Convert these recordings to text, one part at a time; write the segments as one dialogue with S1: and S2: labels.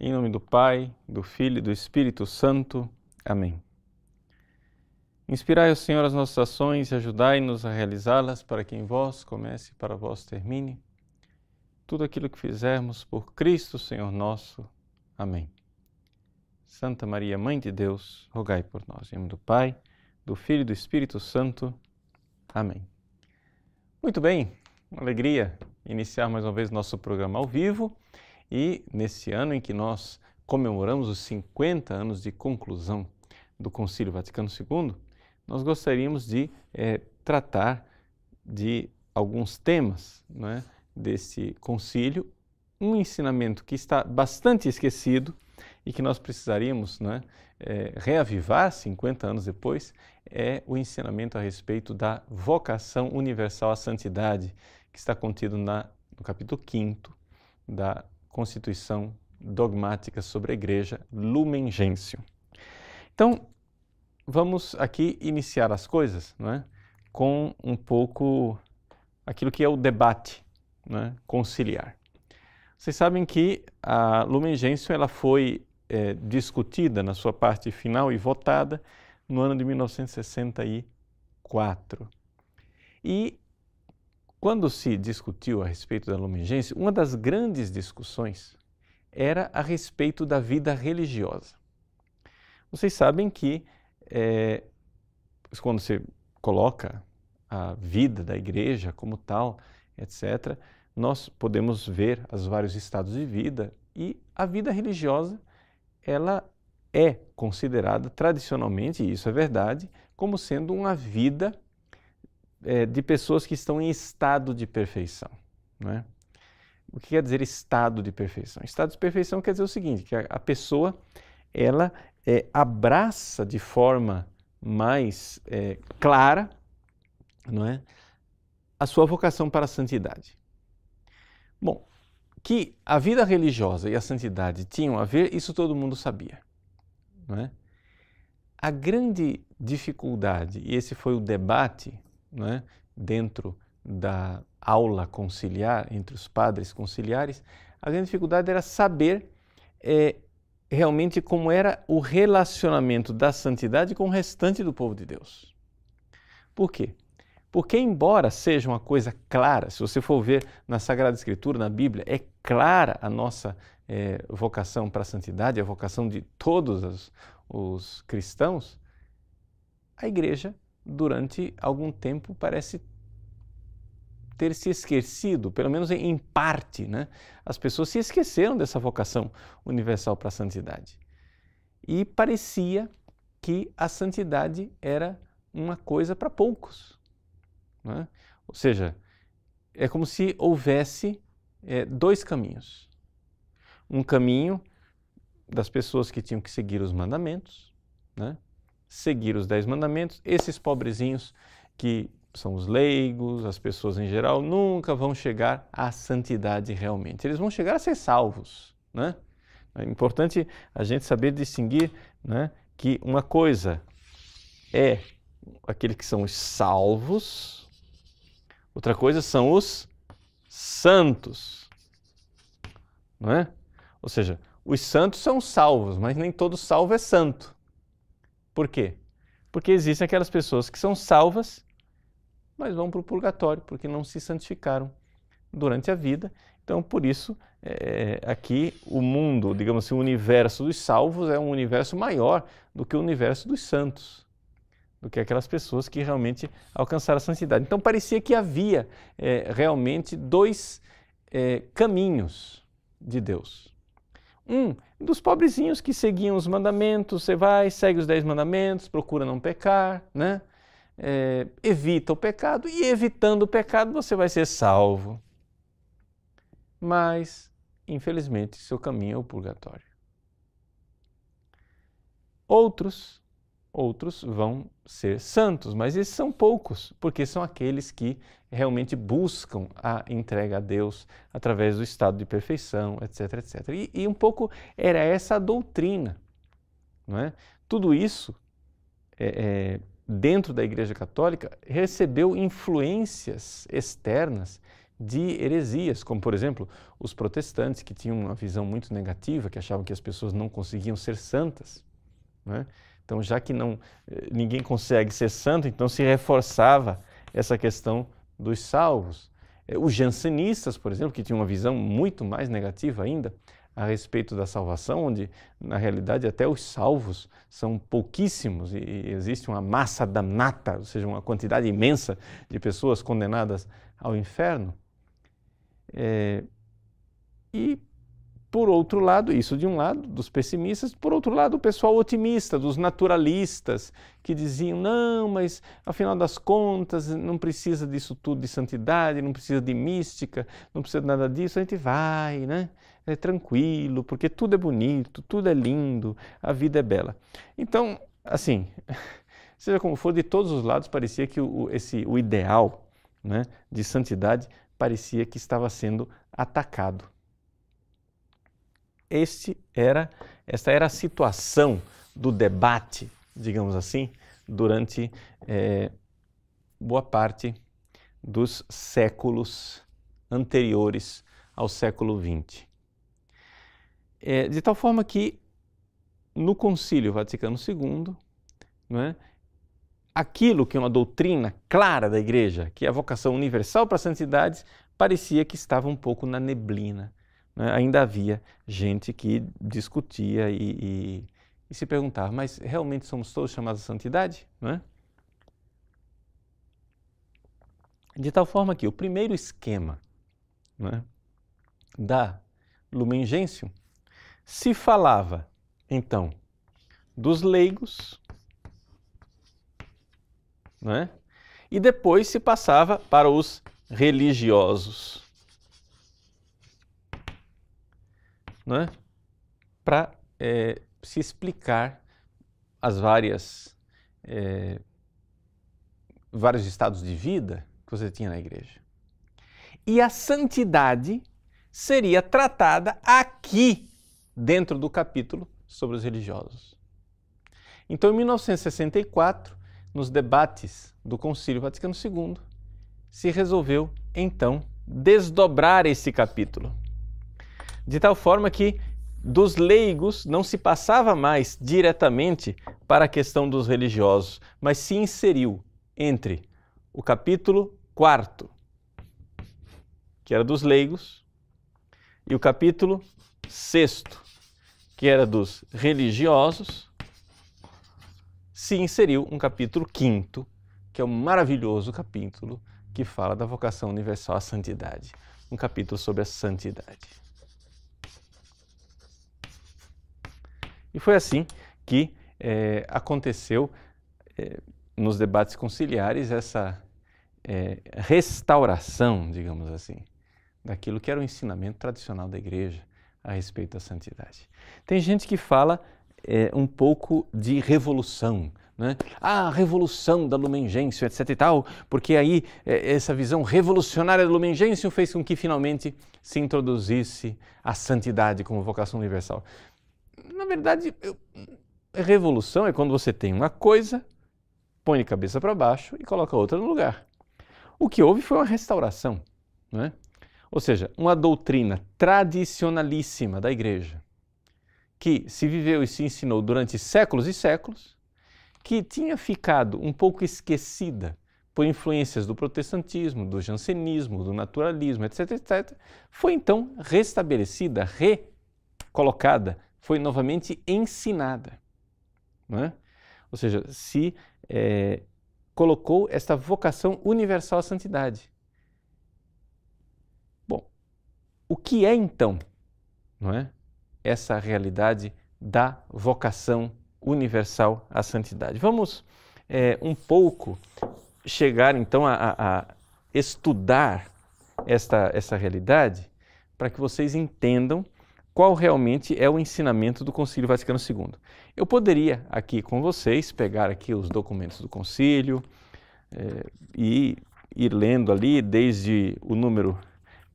S1: Em nome do Pai, do Filho e do Espírito Santo. Amém. Inspirai, o Senhor, as nossas ações e ajudai-nos a realizá-las para que em vós comece e para vós termine. Tudo aquilo que fizermos por Cristo, Senhor nosso. Amém. Santa Maria, Mãe de Deus, rogai por nós. Em nome do Pai, do Filho e do Espírito Santo. Amém. Muito bem, uma alegria iniciar mais uma vez nosso programa ao vivo. E nesse ano em que nós comemoramos os 50 anos de conclusão do Concílio Vaticano II, nós gostaríamos de é, tratar de alguns temas né, desse concílio, um ensinamento que está bastante esquecido e que nós precisaríamos né, é, reavivar 50 anos depois, é o ensinamento a respeito da vocação universal à santidade, que está contido na, no capítulo 5 da Constituição Dogmática sobre a Igreja, Lumen Gentium. Então, vamos aqui iniciar as coisas não é? com um pouco aquilo que é o debate é? conciliar. Vocês sabem que a Lumen Gentium ela foi é, discutida na sua parte final e votada no ano de 1964. E quando se discutiu a respeito da Lumen uma das grandes discussões era a respeito da vida religiosa. Vocês sabem que é, quando se coloca a vida da igreja como tal, etc., nós podemos ver os vários estados de vida e a vida religiosa, ela é considerada tradicionalmente, e isso é verdade, como sendo uma vida é, de pessoas que estão em estado de perfeição. Né? O que quer dizer estado de perfeição? Estado de perfeição quer dizer o seguinte, que a, a pessoa ela é, abraça de forma mais é, clara não é, a sua vocação para a santidade. Bom, que a vida religiosa e a santidade tinham a ver, isso todo mundo sabia. Não é? A grande dificuldade, e esse foi o debate né, dentro da aula conciliar, entre os padres conciliares, a grande dificuldade era saber é, realmente como era o relacionamento da santidade com o restante do povo de Deus. Por quê? Porque, embora seja uma coisa clara, se você for ver na Sagrada Escritura, na Bíblia, é clara a nossa é, vocação para a santidade, a vocação de todos os, os cristãos, a igreja durante algum tempo parece ter se esquecido, pelo menos em parte, né? As pessoas se esqueceram dessa vocação universal para a santidade. E parecia que a santidade era uma coisa para poucos. Né? Ou seja, é como se houvesse é, dois caminhos. Um caminho das pessoas que tinham que seguir os mandamentos, né? seguir os dez mandamentos, esses pobrezinhos que são os leigos, as pessoas em geral, nunca vão chegar à santidade realmente. Eles vão chegar a ser salvos. Né? É importante a gente saber distinguir né, que uma coisa é aqueles que são os salvos, outra coisa são os santos. né Ou seja, os santos são salvos, mas nem todo salvo é santo. Por quê? Porque existem aquelas pessoas que são salvas, mas vão para o purgatório, porque não se santificaram durante a vida. Então, por isso, é, aqui o mundo, digamos assim, o universo dos salvos é um universo maior do que o universo dos santos, do que aquelas pessoas que realmente alcançaram a santidade. Então, parecia que havia é, realmente dois é, caminhos de Deus. Um, dos pobrezinhos que seguiam os mandamentos, você vai, segue os dez mandamentos, procura não pecar, né? É, evita o pecado e evitando o pecado você vai ser salvo. Mas, infelizmente, seu caminho é o purgatório. Outros outros vão ser santos, mas esses são poucos, porque são aqueles que realmente buscam a entrega a Deus através do estado de perfeição, etc, etc. E, e um pouco era essa a doutrina, não é? Tudo isso é, é, dentro da Igreja Católica recebeu influências externas de heresias, como por exemplo os protestantes que tinham uma visão muito negativa, que achavam que as pessoas não conseguiam ser santas, não é? Então, já que não eh, ninguém consegue ser santo, então se reforçava essa questão dos salvos. Eh, os jansenistas, por exemplo, que tinham uma visão muito mais negativa ainda a respeito da salvação, onde na realidade até os salvos são pouquíssimos e existe uma massa damnata, ou seja, uma quantidade imensa de pessoas condenadas ao inferno. É, e por outro lado, isso de um lado, dos pessimistas, por outro lado, o pessoal otimista, dos naturalistas, que diziam: não, mas afinal das contas, não precisa disso tudo de santidade, não precisa de mística, não precisa de nada disso, a gente vai, né? É tranquilo, porque tudo é bonito, tudo é lindo, a vida é bela. Então, assim, seja como for, de todos os lados parecia que o, esse, o ideal né, de santidade parecia que estava sendo atacado. Este era, esta era a situação do debate, digamos assim, durante é, boa parte dos séculos anteriores ao século XX. É, de tal forma que no Concílio Vaticano II, é, aquilo que é uma doutrina clara da Igreja, que é a vocação universal para a santidade, parecia que estava um pouco na neblina, né, ainda havia gente que discutia e, e, e, se perguntava, mas realmente somos todos chamados à santidade? Né? De tal forma que o primeiro esquema né, da Lumen Gentium se falava, então, dos leigos, né, e depois se passava para os religiosos. né, para é, se explicar as várias é, vários estados de vida que você tinha na igreja. E a santidade seria tratada aqui dentro do capítulo sobre os religiosos. Então, em 1964, nos debates do Concílio Vaticano II, se resolveu então desdobrar esse capítulo de tal forma que dos leigos não se passava mais diretamente para a questão dos religiosos, mas se inseriu entre o capítulo 4, que era dos leigos, e o capítulo 6, que era dos religiosos, se inseriu um capítulo 5, que é um maravilhoso capítulo que fala da vocação universal à santidade, um capítulo sobre a santidade. E foi assim que é, aconteceu é, nos debates conciliares essa é, restauração, digamos assim, daquilo que era o ensinamento tradicional da igreja a respeito da santidade. Tem gente que fala um pouco de revolução, né? Ah, a revolução da Lumen Gentium, etc e tal, porque aí essa visão revolucionária da Lumen Gentium fez com que finalmente se introduzisse a santidade como vocação universal na verdade, eu, revolução é quando você tem uma coisa, põe de cabeça para baixo e coloca outra no lugar. O que houve foi uma restauração, né? ou seja, uma doutrina tradicionalíssima da igreja, que se viveu e se ensinou durante séculos e séculos, que tinha ficado um pouco esquecida por influências do protestantismo, do jansenismo, do naturalismo, etc., etc., foi então restabelecida, recolocada, foi novamente ensinada. É? Ou seja, se é, colocou esta vocação universal à santidade. Bom, o que é então não é? essa realidade da vocação universal à santidade? Vamos é, um pouco chegar então a, a estudar esta, essa realidade para que vocês entendam qual realmente é o ensinamento do Concílio Vaticano II. Eu poderia aqui com vocês pegar aqui os documentos do Concílio eh, e ir lendo ali desde o número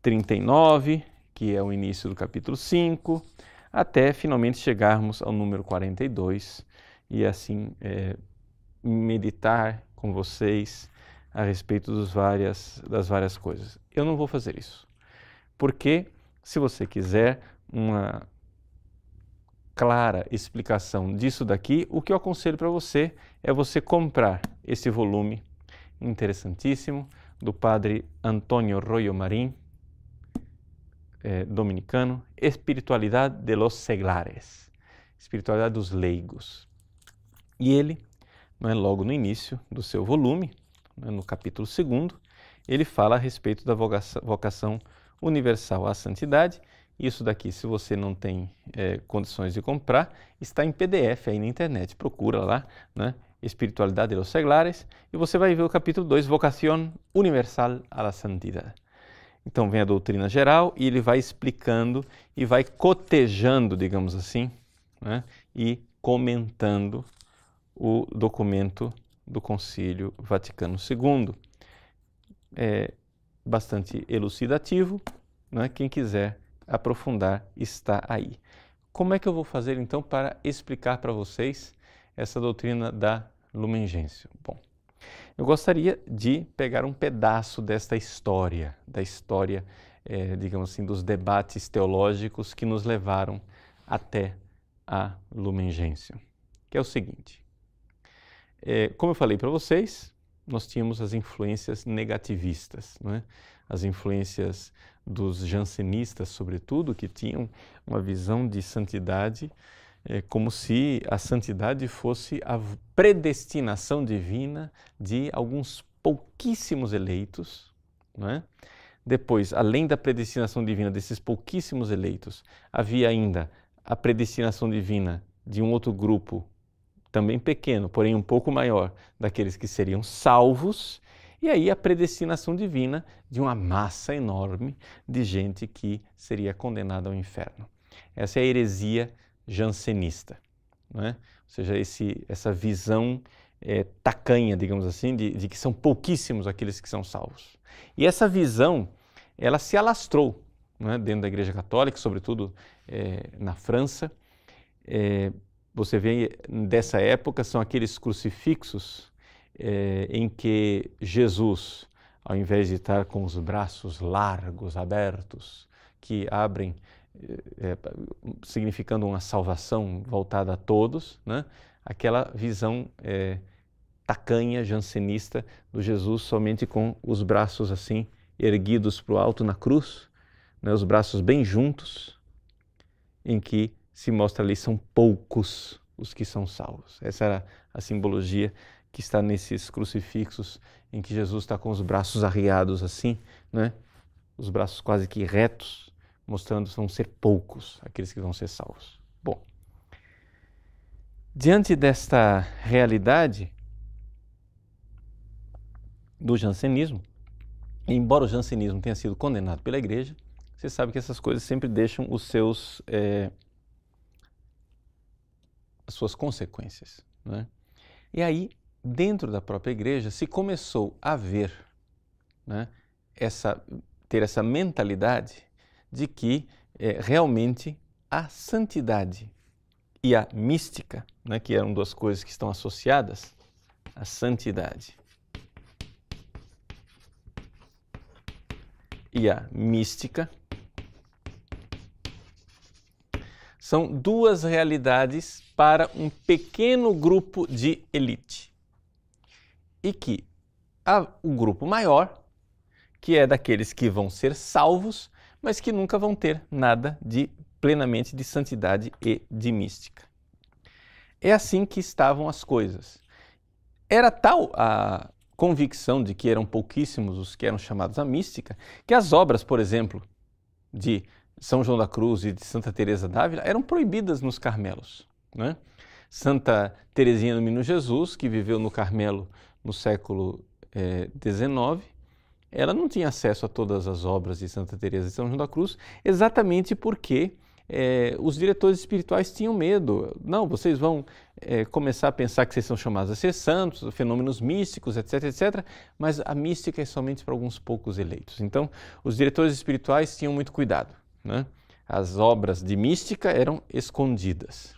S1: 39, que é o início do capítulo 5, até finalmente chegarmos ao número 42 e assim eh, meditar com vocês a respeito várias, das várias coisas. Eu não vou fazer isso, porque se você quiser uma clara explicação disso daqui, o que eu aconselho para você é você comprar esse volume interessantíssimo do padre Antônio Royo Marim, é, dominicano, Espiritualidade de los Seglares, Espiritualidade dos Leigos. E ele, não é, logo no início do seu volume, é, no capítulo segundo, ele fala a respeito da vocação universal à santidade isso daqui, se você não tem é, condições de comprar, está em PDF aí na internet. Procura lá, né? Espiritualidade de los Seglares, e você vai ver o capítulo 2, Vocação Universal à la Santidade. Então vem a doutrina geral e ele vai explicando e vai cotejando, digamos assim, né? e comentando o documento do Concílio Vaticano II. É bastante elucidativo. Né? Quem quiser aprofundar está aí. Como é que eu vou fazer então para explicar para vocês essa doutrina da Lumen Gentium? Bom, eu gostaria de pegar um pedaço desta história, da história, é, digamos assim, dos debates teológicos que nos levaram até a Lumen Gentium, que é o seguinte. É, como eu falei para vocês, nós tínhamos as influências negativistas, não é? as influências dos jansenistas, sobretudo, que tinham uma visão de santidade é, como se a santidade fosse a predestinação divina de alguns pouquíssimos eleitos. Né? Depois, além da predestinação divina desses pouquíssimos eleitos, havia ainda a predestinação divina de um outro grupo, também pequeno, porém um pouco maior, daqueles que seriam salvos e aí a predestinação divina de uma massa enorme de gente que seria condenada ao inferno. Essa é a heresia jansenista, né? ou seja, esse, essa visão é, tacanha, digamos assim, de, de que são pouquíssimos aqueles que são salvos. E essa visão, ela se alastrou né, dentro da Igreja Católica, sobretudo é, na França. É, você vê dessa época são aqueles crucifixos é, em que Jesus, ao invés de estar com os braços largos, abertos, que abrem, é, significando uma salvação voltada a todos, né? aquela visão é, tacanha, jansenista, do Jesus somente com os braços assim, erguidos para o alto na cruz, né? os braços bem juntos, em que se mostra ali são poucos os que são salvos. Essa era a simbologia que está nesses crucifixos em que Jesus está com os braços arriados assim, né? Os braços quase que retos, mostrando que vão ser poucos aqueles que vão ser salvos. Bom, diante desta realidade do jansenismo, embora o jansenismo tenha sido condenado pela igreja, você sabe que essas coisas sempre deixam os seus é, as suas consequências, né? E aí dentro da própria igreja se começou a ver né, essa, ter essa mentalidade de que é, realmente a santidade e a mística, né, que eram duas coisas que estão associadas, a santidade e a mística são duas realidades para um pequeno grupo de elite e que o grupo maior, que é daqueles que vão ser salvos, mas que nunca vão ter nada de plenamente de santidade e de mística. É assim que estavam as coisas. Era tal a convicção de que eram pouquíssimos os que eram chamados à mística, que as obras, por exemplo, de São João da Cruz e de Santa Teresa d'Ávila eram proibidas nos Carmelos. Né? Santa Teresinha do Menino Jesus, que viveu no Carmelo no século XIX, é, ela não tinha acesso a todas as obras de Santa Teresa de São João da Cruz, exatamente porque é, os diretores espirituais tinham medo. Não, vocês vão é, começar a pensar que vocês são chamados a ser santos, fenômenos místicos, etc, etc, mas a mística é somente para alguns poucos eleitos. Então, os diretores espirituais tinham muito cuidado. Né? As obras de mística eram escondidas.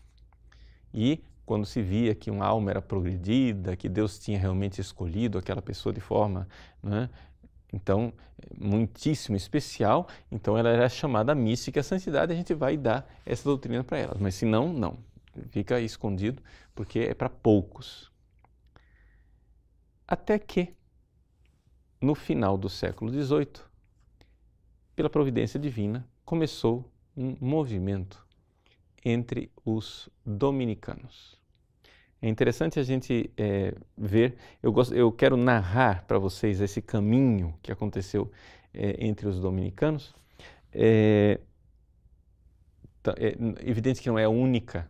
S1: E quando se via que uma alma era progredida, que Deus tinha realmente escolhido aquela pessoa de forma, né? então, muitíssimo especial, então ela era chamada mística, a santidade a gente vai dar essa doutrina para elas, mas se não, não, fica escondido, porque é para poucos. Até que, no final do século XVIII, pela providência divina, começou um movimento entre os dominicanos. É interessante a gente é, ver, eu, gosto, eu quero narrar para vocês esse caminho que aconteceu é, entre os dominicanos. É, tá, é evidente que não é a única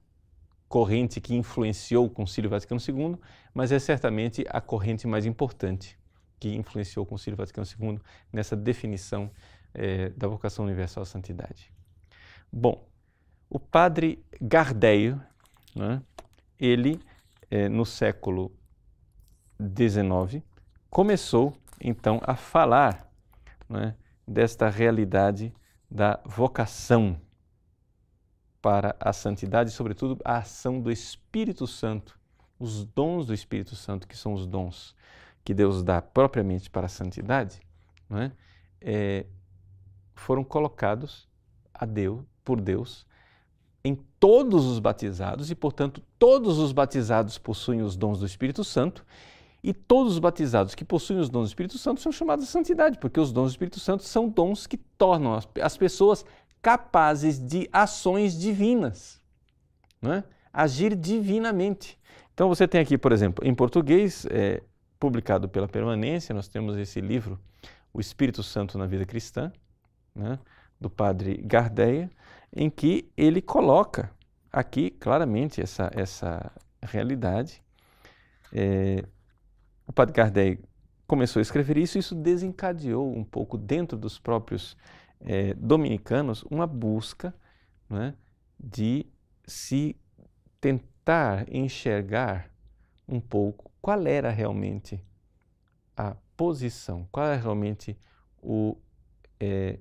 S1: corrente que influenciou o Concílio Vaticano II, mas é certamente a corrente mais importante que influenciou o Concílio Vaticano II nessa definição é, da vocação universal à santidade. Bom, o padre Gardeio, né, ele, eh, no século XIX, começou então a falar né, desta realidade da vocação para a santidade, sobretudo a ação do Espírito Santo, os dons do Espírito Santo, que são os dons que Deus dá propriamente para a santidade, né, eh, foram colocados a Deus, por Deus em todos os batizados e, portanto, todos os batizados possuem os dons do Espírito Santo. E todos os batizados que possuem os dons do Espírito Santo são chamados de santidade, porque os dons do Espírito Santo são dons que tornam as pessoas capazes de ações divinas, né? agir divinamente. Então você tem aqui, por exemplo, em português, é, publicado pela Permanência, nós temos esse livro, O Espírito Santo na Vida Cristã, né? do padre Gardeia em que ele coloca aqui claramente essa, essa realidade. É, o Padre Kardec começou a escrever isso, e isso desencadeou um pouco dentro dos próprios é, dominicanos uma busca né, de se tentar enxergar um pouco qual era realmente a posição, qual era realmente o é,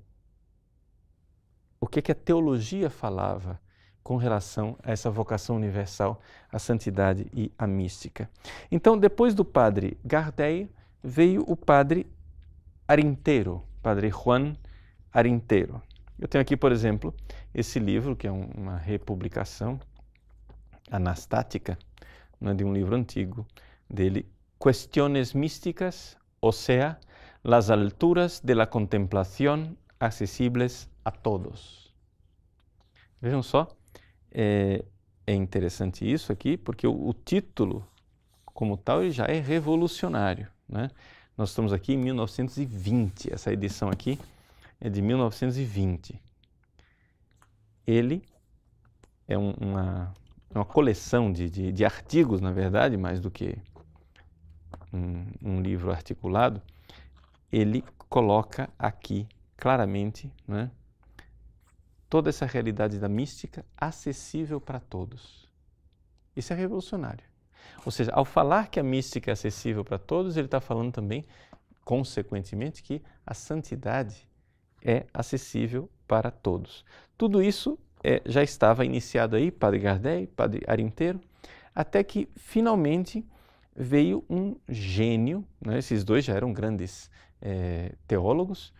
S1: o que, que a teologia falava com relação a essa vocação universal, a santidade e a mística. Então, depois do padre Gardei, veio o padre Arinteiro, padre Juan Arinteiro. Eu tenho aqui, por exemplo, esse livro, que é uma republicação anastática, né, de um livro antigo dele, "Questiones Místicas, ou seja, Las Alturas de la Contemplación Acessibles a todos. Vejam só, é, é interessante isso aqui, porque o, o, título, como tal, ele já é revolucionário. Né? Nós estamos aqui em 1920, essa edição aqui é de 1920. Ele é um, uma, uma coleção de, de, de, artigos, na verdade, mais do que um, um livro articulado. Ele coloca aqui claramente, né? toda essa realidade da mística acessível para todos. Isso é revolucionário. Ou seja, ao falar que a mística é acessível para todos, ele está falando também, consequentemente, que a santidade é acessível para todos. Tudo isso é, já estava iniciado aí, Padre Gardei, Padre Arinteiro, até que finalmente veio um gênio, né? esses dois já eram grandes é, teólogos,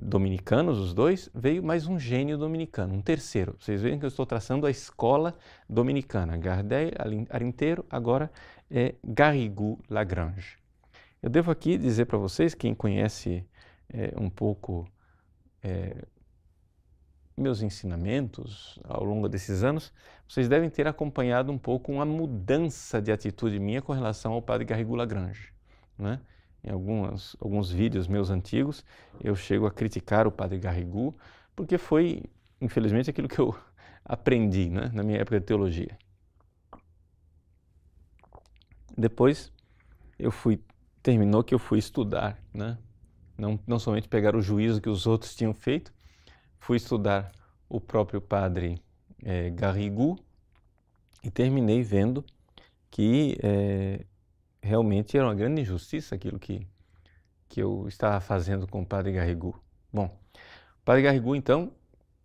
S1: dominicanos, os dois, veio mais um gênio dominicano, um terceiro. Vocês veem que eu estou traçando a escola dominicana. Gardel, Arinteiro, agora é Garrigou Lagrange. Eu devo aqui dizer para vocês, quem conhece é, um pouco é, meus ensinamentos ao longo desses anos, vocês devem ter acompanhado um pouco uma mudança de atitude minha com relação ao padre Garrigou Lagrange. Né? em algumas, alguns vídeos meus antigos, eu chego a criticar o padre Garrigou, porque foi, infelizmente, aquilo que eu aprendi né, na minha época de teologia. Depois, eu fui, terminou que eu fui estudar, né? não, não somente pegar o juízo que os outros tinham feito, fui estudar o próprio padre é, Garrigou e terminei vendo que é, realmente era uma grande injustiça aquilo que, que eu estava fazendo com o Padre Garrigou. Bom, o Padre Garrigou, então,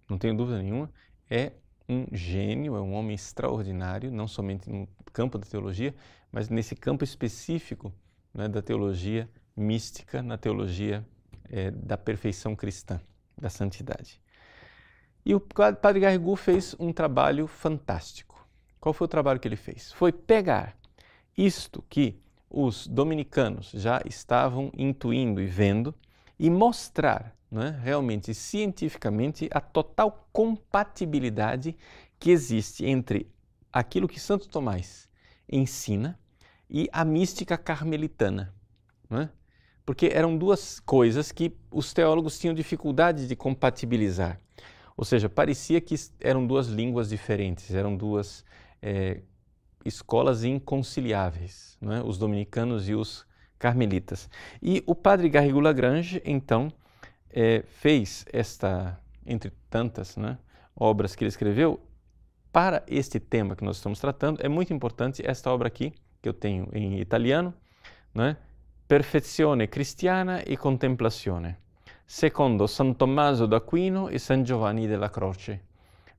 S1: não tenho dúvida nenhuma, é um gênio, é um homem extraordinário, não somente no campo da teologia, mas nesse campo específico né, da teologia mística, na teologia é, da perfeição cristã, da santidade. E o Padre Garrigou fez um trabalho fantástico. Qual foi o trabalho que ele fez? Foi pegar isto que os dominicanos já estavam intuindo e vendo e mostrar né, realmente cientificamente a total compatibilidade que existe entre aquilo que Santo Tomás ensina e a mística carmelitana. Né? Porque eram duas coisas que os teólogos tinham dificuldade de compatibilizar. Ou seja, parecia que eram duas línguas diferentes, eram duas é, escolas inconciliáveis, é? os dominicanos e os carmelitas. E o padre Garrigo Lagrange, então, é, fez esta, entre tantas né, obras que ele escreveu, para este tema que nós estamos tratando, é muito importante esta obra aqui, que eu tenho em italiano, né? Perfezione Cristiana e Contemplazione, secondo San Tommaso d'Aquino e San Giovanni della Croce.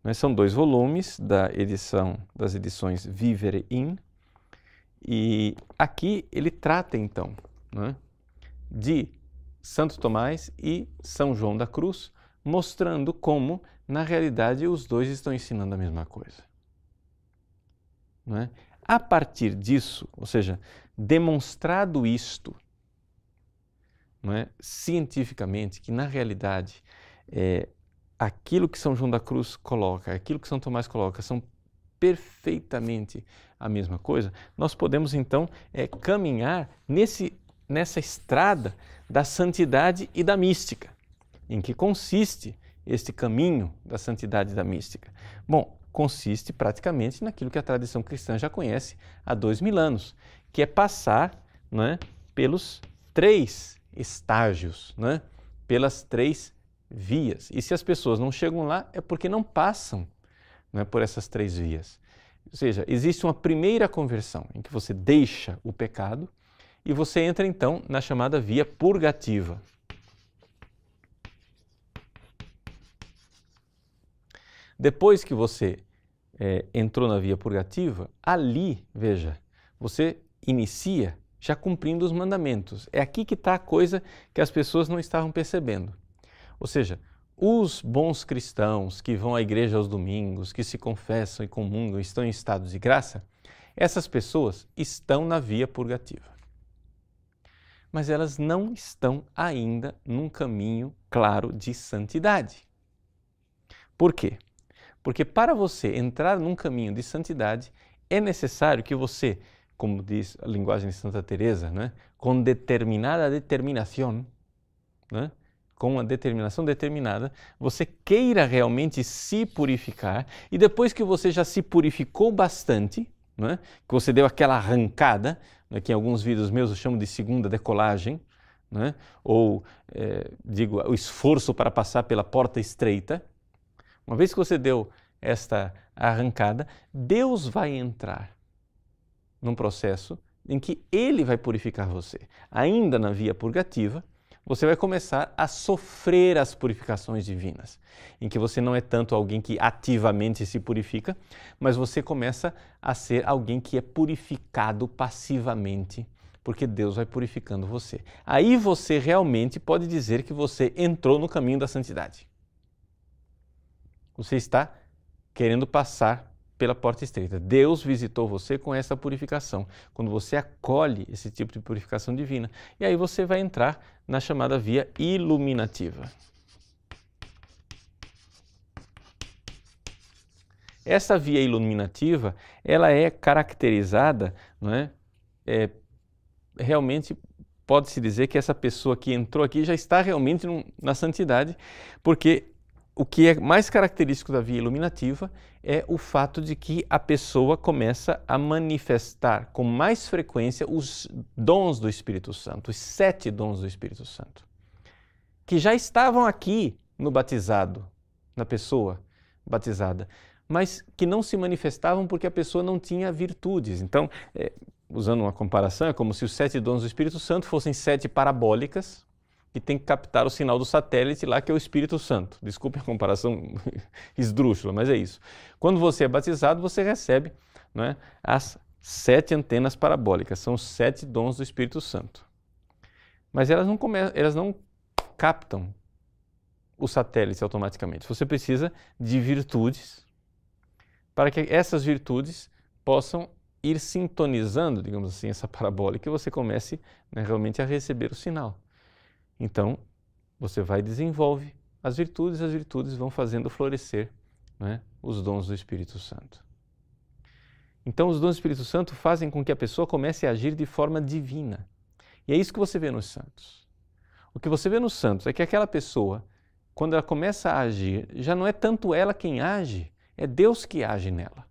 S1: Né? São dois volumes da edição das edições Vivere In e aqui ele trata então né, de Santo Tomás e São João da Cruz, mostrando como na realidade os dois estão ensinando a mesma coisa. Né? A partir disso, ou seja, demonstrado isto né, cientificamente, que na realidade é, aquilo que São João da Cruz coloca, aquilo que São Tomás coloca, são perfeitamente a mesma coisa, nós podemos então é, caminhar nesse, nessa estrada da santidade e da mística. Em que consiste este caminho da santidade e da mística? Bom, consiste praticamente naquilo que a tradição cristã já conhece há dois mil anos, que é passar né, pelos três estágios, né, pelas três vias. E se as pessoas não chegam lá, é porque não passam né, por essas três vias. Ou seja, existe uma primeira conversão em que você deixa o pecado e você entra então na chamada via purgativa. Depois que você é, entrou na via purgativa, ali, veja, você inicia já cumprindo os mandamentos. É aqui que está a coisa que as pessoas não estavam percebendo. Ou seja, os bons cristãos que vão à igreja aos domingos, que se confessam e comungam, estão em estado de graça, essas pessoas estão na via purgativa. Mas elas não estão ainda num caminho claro de santidade. Por quê? Porque para você entrar num caminho de santidade, é necessário que você, como diz a linguagem de Santa Teresa, né, com determinada determinação, né, com uma determinação determinada, você queira realmente se purificar e depois que você já se purificou bastante, né, que você deu aquela arrancada, né, que em alguns vídeos meus eu chamo de segunda decolagem, né, ou é, digo o esforço para passar pela porta estreita, uma vez que você deu esta arrancada, Deus vai entrar num processo em que Ele vai purificar você, ainda na via purgativa, você vai começar a sofrer as purificações divinas, em que você não é tanto alguém que ativamente se purifica, mas você começa a ser alguém que é purificado passivamente, porque Deus vai purificando você. Aí você realmente pode dizer que você entrou no caminho da santidade. Você está querendo passar pela porta estreita. Deus visitou você com essa purificação. Quando você acolhe esse tipo de purificação divina, e aí você vai entrar na chamada via iluminativa. Essa via iluminativa, ela é caracterizada, não é? é realmente pode-se dizer que essa pessoa que entrou aqui já está realmente num, na santidade, porque o que é mais característico da via iluminativa é o fato de que a pessoa começa a manifestar com mais frequência os dons do Espírito Santo, os sete dons do Espírito Santo, que já estavam aqui no batizado, na pessoa batizada, mas que não se manifestavam porque a pessoa não tinha virtudes. Então, é, usando uma comparação, é como se os sete dons do Espírito Santo fossem sete parabólicas que tem que captar o sinal do satélite lá, que é o Espírito Santo. Desculpe a comparação esdrúxula, mas é isso. Quando você é batizado, você recebe é, as sete antenas parabólicas, são os sete dons do Espírito Santo. Mas elas não, elas não captam o satélite automaticamente. Você precisa de virtudes para que essas virtudes possam ir sintonizando, digamos assim, essa parabólica e você comece né, realmente a receber o sinal. Então, você vai desenvolver desenvolve as virtudes, as virtudes vão fazendo florescer né, os dons do Espírito Santo. Então, os dons do Espírito Santo fazem com que a pessoa comece a agir de forma divina. E é isso que você vê nos santos. O que você vê nos santos é que aquela pessoa, quando ela começa a agir, já não é tanto ela quem age, é Deus que age nela.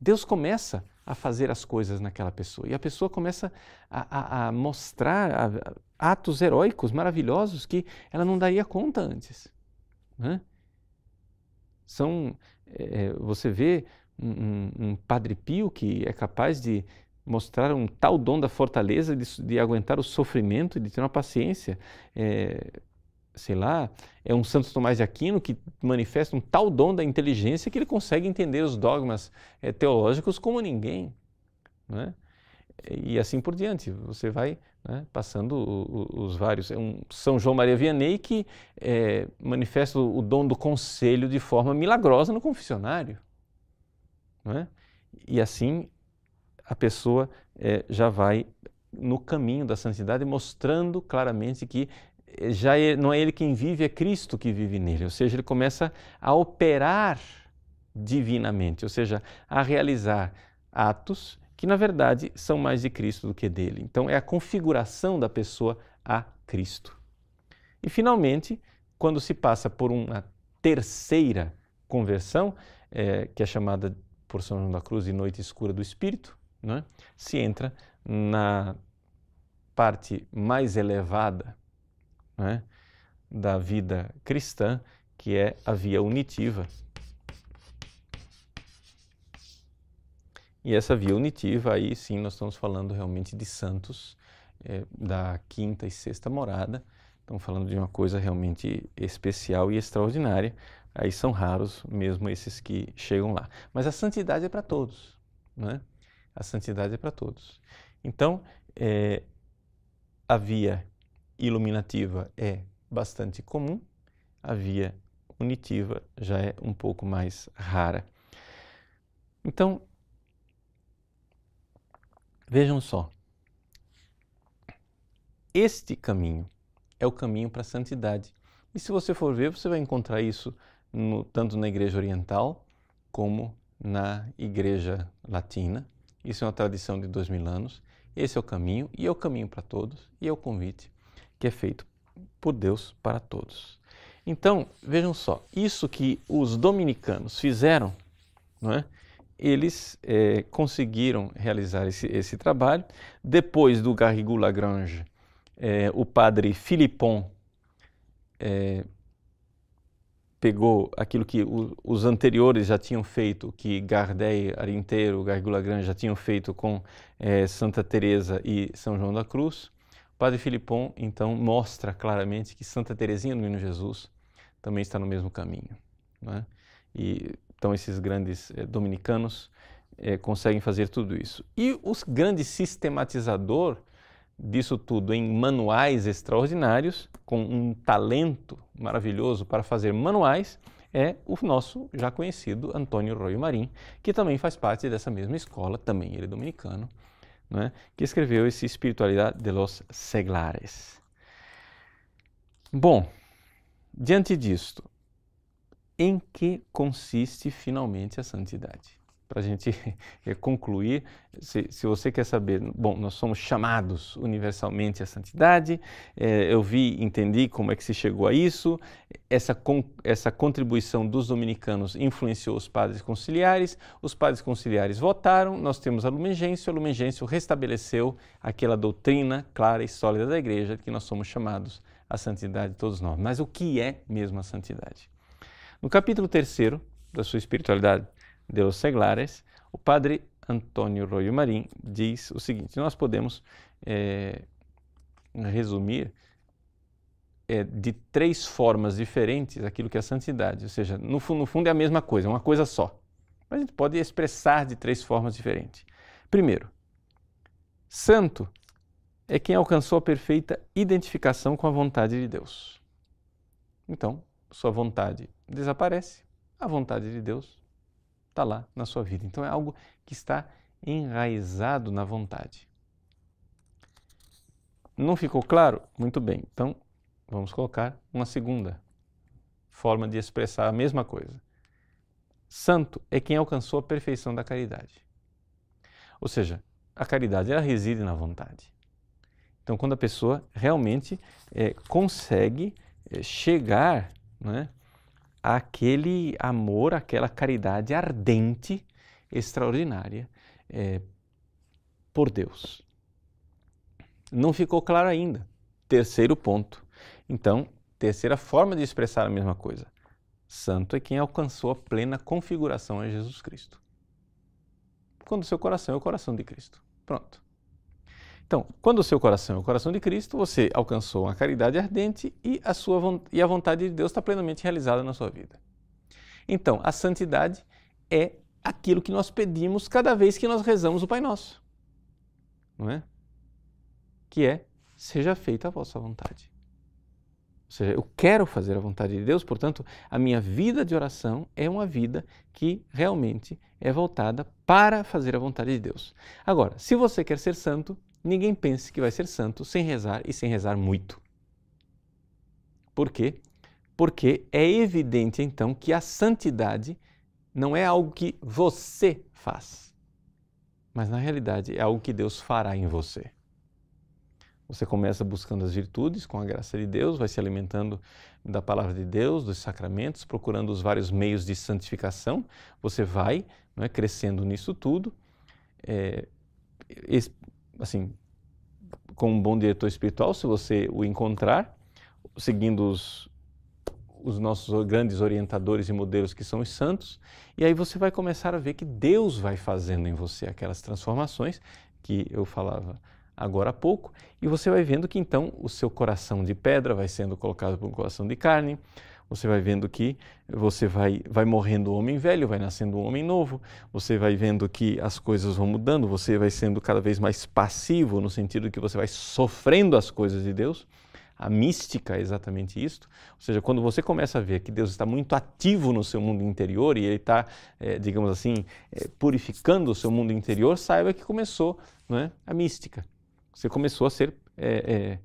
S1: Deus começa a fazer as coisas naquela pessoa e a pessoa começa a, a, a mostrar, a, atos heróicos, maravilhosos, que ela não daria conta antes. Né? São, é, é você vê um, um, padre pio que é capaz de mostrar um tal dom da fortaleza de, de aguentar o sofrimento, de ter uma paciência. É, sei lá, é um Santo Tomás de Aquino que manifesta um tal dom da inteligência que ele consegue entender os dogmas é, teológicos como ninguém. Né? E assim por diante. Você vai né, passando os vários. É um São João Maria Vianney que é, manifesta o, o dom do conselho de forma milagrosa no confessionário. Né? E assim a pessoa é, já vai no caminho da santidade, mostrando claramente que é, já é, não é ele quem vive, é Cristo que vive nele. Ou seja, ele começa a operar divinamente, ou seja, a realizar atos que na verdade são mais de Cristo do que dele. Então é a configuração da pessoa a Cristo. E finalmente, quando se passa por uma terceira conversão, é, que é chamada por São João da Cruz de noite escura do Espírito, é? se entra na parte mais elevada é? da vida cristã, que é a via unitiva, E essa via unitiva, aí sim nós estamos falando realmente de santos é, da quinta e sexta morada. Estamos falando de uma coisa realmente especial e extraordinária. Aí são raros mesmo esses que chegam lá. Mas a santidade é para todos, né? A santidade é para todos. Então, é, a via iluminativa é bastante comum, a via unitiva já é um pouco mais rara. Então, Vejam só. Este caminho é o caminho para a santidade. E se você for ver, você vai encontrar isso no, tanto na Igreja Oriental como na Igreja Latina. Isso é uma tradição de dois mil anos. Esse é o caminho e é o caminho para todos e é o convite que é feito por Deus para todos. Então, vejam só, isso que os dominicanos fizeram, não é? eles é, conseguiram realizar esse, esse, trabalho. Depois do Garrigou Lagrange, é, o padre Filipon é, pegou aquilo que o, os anteriores já tinham feito, que Gardel, Arinteiro, Garrigou Lagrange já tinham feito com é, Santa Teresa e São João da Cruz. O padre Filipon, então, mostra claramente que Santa Teresinha do Menino Jesus também está no mesmo caminho. É? E então, esses grandes eh, dominicanos eh, conseguem fazer tudo isso. E o grande sistematizador disso tudo em manuais extraordinários, com um talento maravilhoso para fazer manuais, é o nosso já conhecido Antônio Royo Marim, que também faz parte dessa mesma escola, também ele é dominicano, né, que escreveu esse Espiritualidade de los Seglares. Bom, diante disto, em que consiste finalmente a santidade? Para a gente eh, concluir, se, se, você quer saber, bom, nós somos chamados universalmente à santidade, é, eu vi, entendi como é que se chegou a isso, essa, con, essa contribuição dos dominicanos influenciou os padres conciliares, os padres conciliares votaram, nós temos a Lumen a Lumen restabeleceu aquela doutrina clara e sólida da igreja que nós somos chamados à santidade todos nós. Mas o que é mesmo a santidade? No capítulo 3 da sua espiritualidade de los seglares, o padre Antônio Royo Marim diz o seguinte: nós podemos é, resumir é, de três formas diferentes aquilo que é santidade, ou seja, no, no fundo é a mesma coisa, é uma coisa só, mas a gente pode expressar de três formas diferentes. Primeiro, santo é quem alcançou a perfeita identificação com a vontade de Deus. Então, sua vontade desaparece. A vontade de Deus está lá na sua vida. Então é algo que está enraizado na vontade. Não ficou claro? Muito bem. Então vamos colocar uma segunda forma de expressar a mesma coisa. Santo é quem alcançou a perfeição da caridade. Ou seja, a caridade ela reside na vontade. Então, quando a pessoa realmente é, consegue é, chegar é, aquele amor, aquela caridade ardente, extraordinária é, por Deus. Não ficou claro ainda. Terceiro ponto. Então, terceira forma de expressar a mesma coisa. Santo é quem alcançou a plena configuração em Jesus Cristo. Quando o seu coração é o coração de Cristo. Pronto. Então, quando o seu coração é o coração de Cristo, você alcançou a caridade ardente e a, sua, e a vontade de Deus está plenamente realizada na sua vida. Então, a santidade é aquilo que nós pedimos cada vez que nós rezamos o Pai Nosso, não é? Que é, seja feita a vossa vontade. Ou seja, eu quero fazer a vontade de Deus, portanto, a minha vida de oração é uma vida que realmente é voltada para fazer a vontade de Deus. Agora, se você quer ser santo, Ninguém pense que vai ser santo sem rezar e sem rezar muito. Por quê? Porque é evidente então que a santidade não é algo que você faz, mas na realidade é algo que Deus fará em você. Você começa buscando as virtudes com a graça de Deus, vai se alimentando da palavra de Deus, dos sacramentos, procurando os vários meios de santificação. Você vai é, crescendo nisso tudo, é, assim, com um bom diretor espiritual, se você o encontrar, seguindo os, os nossos grandes orientadores e modelos que são os santos, e aí você vai começar a ver que Deus vai fazendo em você aquelas transformações que eu falava agora há pouco, e você vai vendo que então o seu coração de pedra vai sendo colocado por um coração de carne, você vai vendo que você vai, vai morrendo um homem velho, vai nascendo um homem novo, você vai vendo que as coisas vão mudando, você vai sendo cada vez mais passivo, no sentido que você vai sofrendo as coisas de Deus. A mística é exatamente isto. Ou seja, quando você começa a ver que Deus está muito ativo no seu mundo interior e Ele está, é, digamos assim, é, purificando o seu mundo interior, saiba que começou não é, a mística. Você começou a ser é,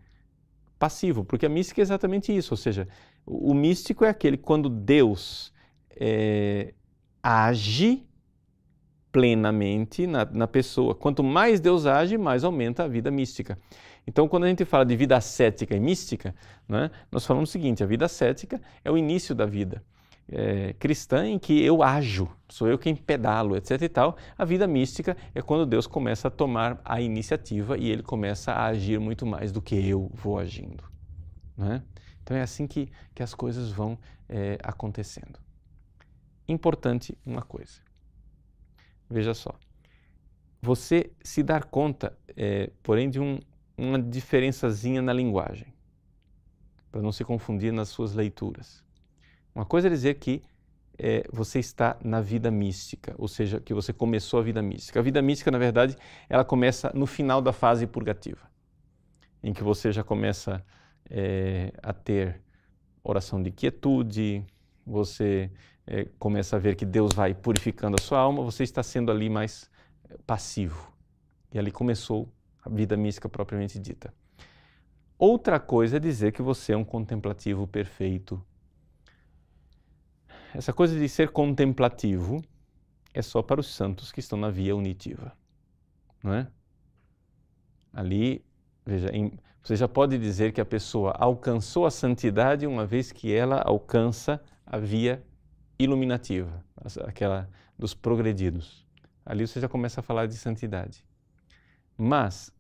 S1: passivo, porque a mística é exatamente isso. Ou seja, o, místico é aquele quando Deus é, age plenamente na, na pessoa. Quanto mais Deus age, mais aumenta a vida mística. Então, quando a gente fala de vida ascética e mística, né, nós falamos o seguinte: a vida ascética é o início da vida é, cristã em que eu ajo, sou eu quem pedalo, etc. E tal. A vida mística é quando Deus começa a tomar a iniciativa e ele começa a agir muito mais do que eu vou agindo. Né? Então é assim que, que as coisas vão é, acontecendo. Importante uma coisa. Veja só. Você se dar conta, é, porém, de um, uma diferençazinha na linguagem, para não se confundir nas suas leituras. Uma coisa é dizer que é, você está na vida mística, ou seja, que você começou a vida mística. A vida mística, na verdade, ela começa no final da fase purgativa, em que você já começa é, a ter oração de quietude, você é, começa a ver que Deus vai purificando a sua alma, você está sendo ali mais é, passivo. E ali começou a vida mística propriamente dita. Outra coisa é dizer que você é um contemplativo perfeito. Essa coisa de ser contemplativo é só para os santos que estão na via unitiva, não é? Ali, veja, em você já pode dizer que a pessoa alcançou a santidade uma vez que ela alcança a via iluminativa, aquela dos progredidos. Ali você já começa a falar de santidade. Mas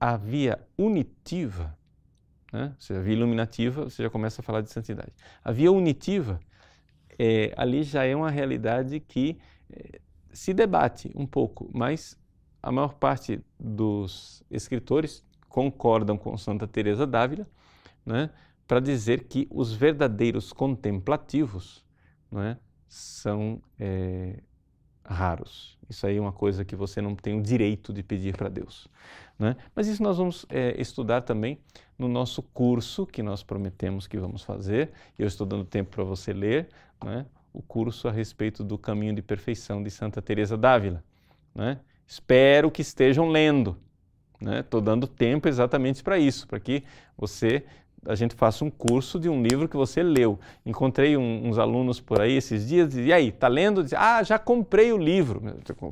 S1: a via unitiva, né? ou seja, a via iluminativa, você já começa a falar de santidade. A via unitiva, é, ali já é uma realidade que é, se debate um pouco, mas a maior parte dos escritores concordam com Santa Teresa d'Ávila, né, para dizer que os verdadeiros contemplativos né, são é, raros. Isso aí é uma coisa que você não tem o direito de pedir para Deus. Né? Mas isso nós vamos é, estudar também no nosso curso que nós prometemos que vamos fazer. Eu estou dando tempo para você ler né? o curso a respeito do caminho de perfeição de Santa Teresa d'Ávila. Né? Espero que estejam lendo, Estou né? dando tempo exatamente para isso, para que você a gente faça um curso de um livro que você leu. Encontrei um, uns alunos por aí esses dias, e aí, tá lendo? Diz, ah, já comprei o livro.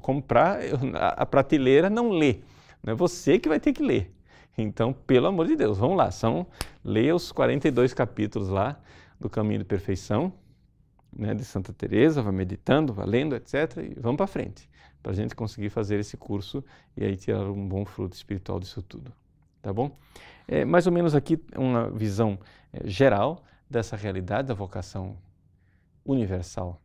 S1: Comprar, a, prateleira não lê. Não é você que vai ter que ler. Então, pelo amor de Deus, vamos lá. São, leia os 42 capítulos lá do Caminho de Perfeição, né, de Santa Teresa, vai meditando, vai lendo, etc. E vamos para frente para a gente conseguir fazer esse curso e aí tirar um bom fruto espiritual disso tudo. Tá bom? É, mais ou menos aqui uma visão é, geral dessa realidade da vocação universal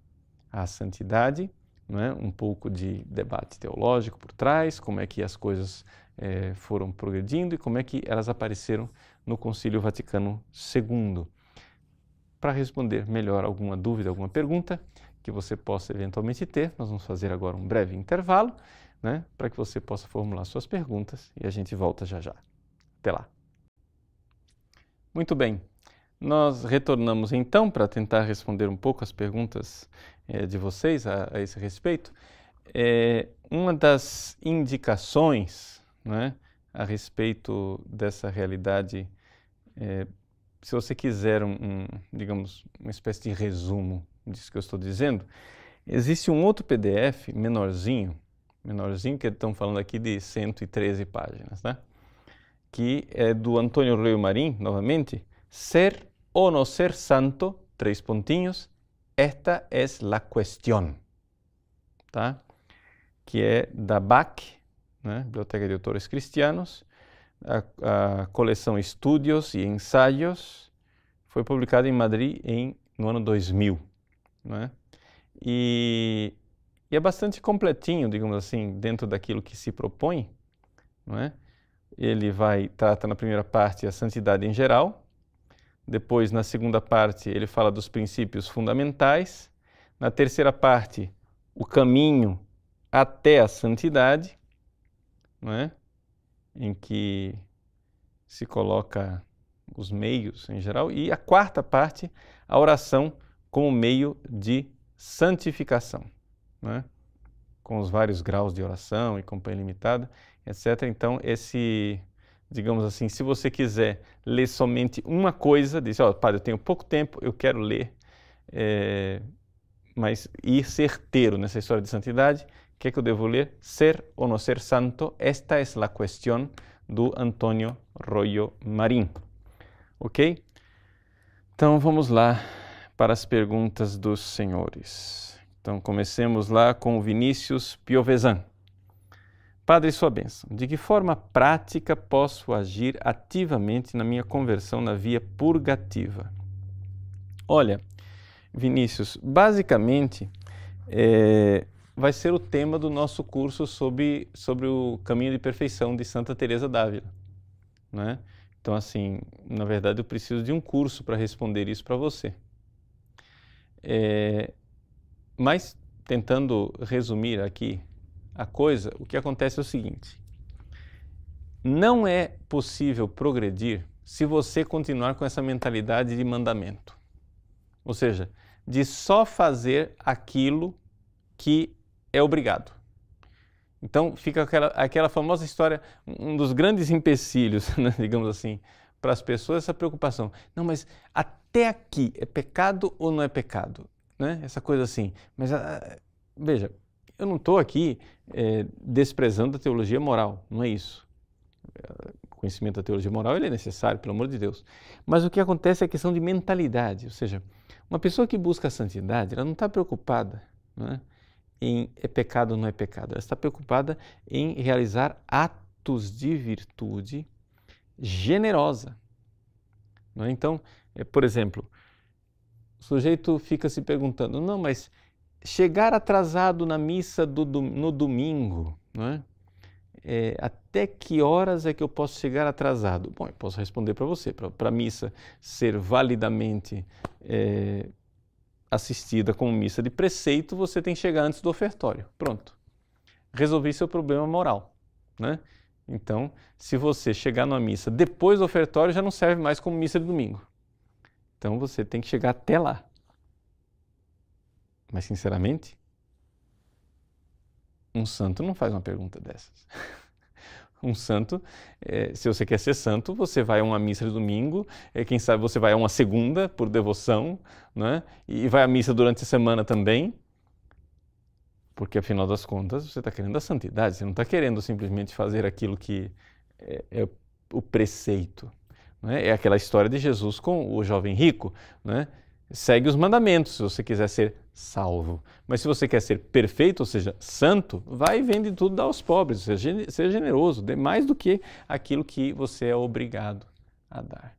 S1: à santidade, né? um pouco de debate teológico por trás, como é que as coisas é, foram progredindo e como é que elas apareceram no Concílio Vaticano II. Para responder melhor alguma dúvida, alguma pergunta, que você possa eventualmente ter. Nós vamos fazer agora um breve intervalo, né, para que você possa formular suas perguntas e a gente volta já já. Até lá. Muito bem. Nós retornamos então para tentar responder um pouco as perguntas é, de vocês a, a esse respeito. É, uma das indicações né, a respeito dessa realidade, é, se você quiser um, um, digamos, uma espécie de resumo disso que eu estou dizendo, existe um outro PDF menorzinho, menorzinho que estão falando aqui de 113 páginas, né? que é do Antônio Rio Marim, novamente, Ser ou não ser santo, três pontinhos, esta é a questão, tá? que é da BAC, né? Biblioteca de Autores Cristianos, a, a coleção Estudios e Ensaios, foi publicada em Madrid em, no ano 2000 né? E, e é bastante completinho, digamos assim, dentro daquilo que se propõe, não é? Ele vai trata na primeira parte a santidade em geral, depois na segunda parte ele fala dos princípios fundamentais, na terceira parte o caminho até a santidade, não é? Em que se coloca os meios em geral e a quarta parte a oração como meio de santificação, né? com os vários graus de oração e companhia limitada, etc. Então, esse, digamos assim, se você quiser ler somente uma coisa, diz, ó, oh, padre, eu tenho pouco tempo, eu quero ler, é, mas ir certeiro nessa história de santidade, o que é que eu devo ler? Ser ou não ser santo, esta é a questão do Antônio Royo Marim. Ok? Então, vamos lá para as perguntas dos senhores. Então comecemos lá com Vinícius Piovesan. Padre, sua bênção. De que forma prática posso agir ativamente na minha conversão na via purgativa? Olha, Vinícius, basicamente é, vai ser o tema do nosso curso sobre, sobre o caminho de perfeição de Santa Teresa d'Ávila, né? Então, assim, na verdade, eu preciso de um curso para responder isso para você. É, mas, tentando resumir aqui a coisa, o que acontece é o seguinte: não é possível progredir se você continuar com essa mentalidade de mandamento. Ou seja, de só fazer aquilo que é obrigado. Então fica aquela, aquela famosa história, um dos grandes empecilhos, né, digamos assim, para as pessoas, essa preocupação. Não, mas a até aqui é pecado ou não é pecado? Né? Essa coisa assim. Mas, ah, veja, eu não estou aqui é, desprezando a teologia moral, não é isso. O conhecimento da teologia moral ele é necessário, pelo amor de Deus. Mas o que acontece é a questão de mentalidade, ou seja, uma pessoa que busca a santidade, ela não está preocupada né, em é pecado ou não é pecado, ela está preocupada em realizar atos de virtude generosa. Né? Então, é, por exemplo, o sujeito fica se perguntando: não, mas chegar atrasado na missa do, no domingo, não é? É, até que horas é que eu posso chegar atrasado? Bom, eu posso responder para você, para a missa ser validamente é, assistida como missa de preceito, você tem que chegar antes do ofertório. Pronto. Resolvi seu problema moral. Né? Então, se você chegar numa missa depois do ofertório, já não serve mais como missa de domingo. Então você tem que chegar até lá. Mas, sinceramente, um santo não faz uma pergunta dessas. um santo, é, se você quer ser santo, você vai a uma missa de domingo, é, quem sabe você vai a uma segunda por devoção, né? e vai à missa durante a semana também, porque afinal das contas você está querendo a santidade, você não está querendo simplesmente fazer aquilo que é, é o preceito. É? é aquela história de Jesus com o jovem rico. Né? Segue os mandamentos se você quiser ser salvo. Mas se você quer ser perfeito, ou seja, santo, vai e vende tudo, dá aos pobres, seja, seja generoso, dê mais do que aquilo que você é obrigado a dar.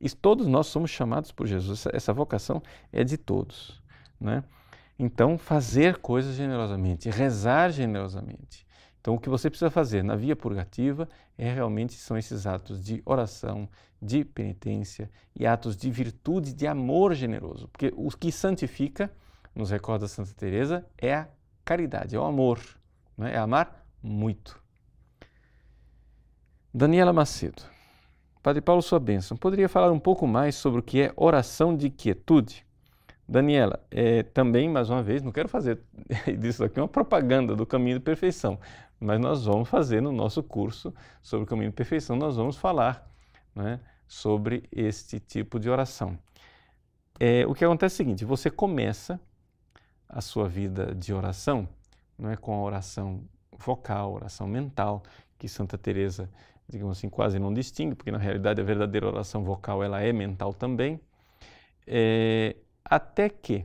S1: E todos nós somos chamados por Jesus, essa, essa vocação é de todos. Né? Então, fazer coisas generosamente, rezar generosamente, então, o que você precisa fazer na via purgativa é realmente são esses atos de oração, de penitência e atos de virtude, de amor generoso, porque o que santifica, nos recorda Santa Teresa, é a caridade, é o amor, né? é amar muito. Daniela Macedo. Padre Paulo, sua bênção. Poderia falar um pouco mais sobre o que é oração de quietude? Daniela, é, também, mais uma vez, não quero fazer disso aqui uma propaganda do caminho de perfeição, mas nós vamos fazer no nosso curso sobre o caminho de perfeição, nós vamos falar né, sobre este tipo de oração. É, o que acontece é o seguinte: você começa a sua vida de oração é com a oração vocal, oração mental, que Santa Teresa, digamos assim, quase não distingue, porque na realidade a verdadeira oração vocal ela é mental também, é, até que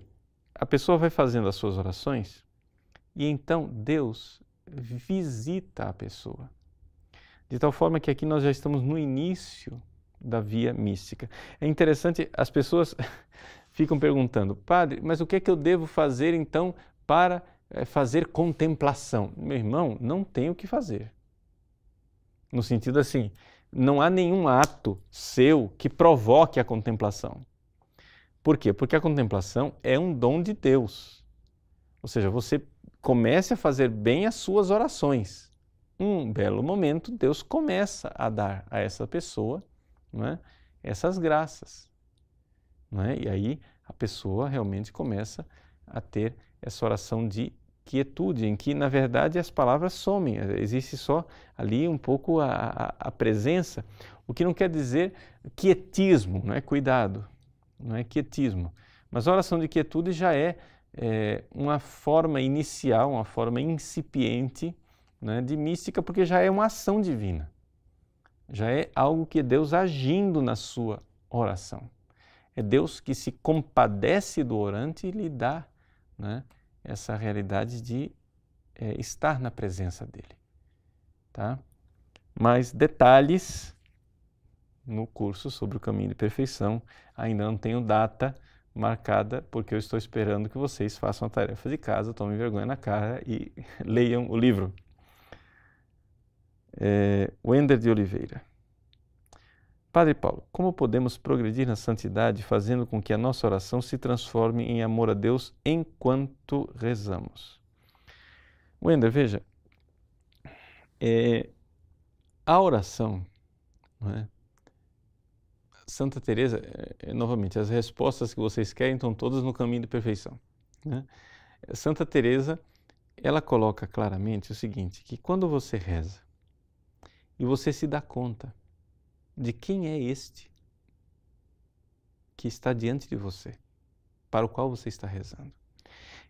S1: a pessoa vai fazendo as suas orações e então Deus visita a pessoa. De tal forma que aqui nós já estamos no início da via mística. É interessante, as pessoas ficam perguntando, padre, mas o que é que eu devo fazer então para eh, fazer contemplação? Meu irmão, não tem o que fazer. No sentido assim, não há nenhum ato seu que provoque a contemplação. Por quê? Porque a contemplação é um dom de Deus. Ou seja, você Comece a fazer bem as suas orações. Um belo momento, Deus começa a dar a essa pessoa é, essas graças. É? E aí a pessoa realmente começa a ter essa oração de quietude, em que na verdade as palavras somem, existe só ali um pouco a, a, a presença, o que não quer dizer quietismo, não é cuidado, não é quietismo, mas a oração de quietude já é é, uma forma inicial, uma forma incipiente né, de mística, porque já é uma ação divina. Já é algo que é Deus agindo na sua oração. É Deus que se compadece do orante e lhe dá né, essa realidade de é, estar na presença dele. Tá? Mas detalhes no curso sobre o caminho de perfeição, ainda não tenho data marcada, porque eu estou esperando que vocês façam a tarefa de casa, tomem vergonha na cara e leiam o livro. É, Wender de Oliveira. Padre Paulo, como podemos progredir na santidade fazendo com que a nossa oração se transforme em amor a Deus enquanto rezamos? Wender, veja, é, a oração, é? Santa Teresa, é, é, novamente, as respostas que vocês querem estão todas no caminho da perfeição. Né? Santa Teresa, ela coloca claramente o seguinte, que quando você reza e você se dá conta de quem é este que está diante de você, para o qual você está rezando,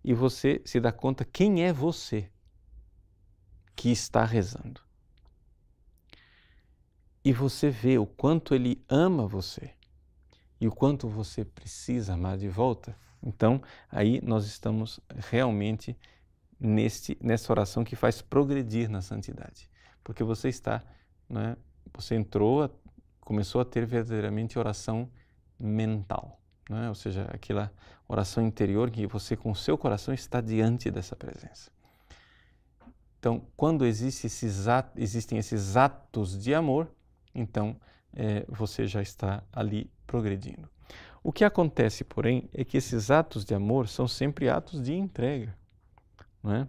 S1: e você se dá conta quem é você que está rezando e você vê o quanto ele ama você e o quanto você precisa amar de volta, então aí nós estamos realmente neste, nessa oração que faz progredir na santidade, porque você está, né, você entrou, começou a ter verdadeiramente oração mental, né, ou seja, aquela oração interior que você com o seu coração está diante dessa presença. Então, quando existe esses atos, existem esses atos de amor, então é, você já está ali progredindo. O que acontece, porém, é que esses atos de amor são sempre atos de entrega. É?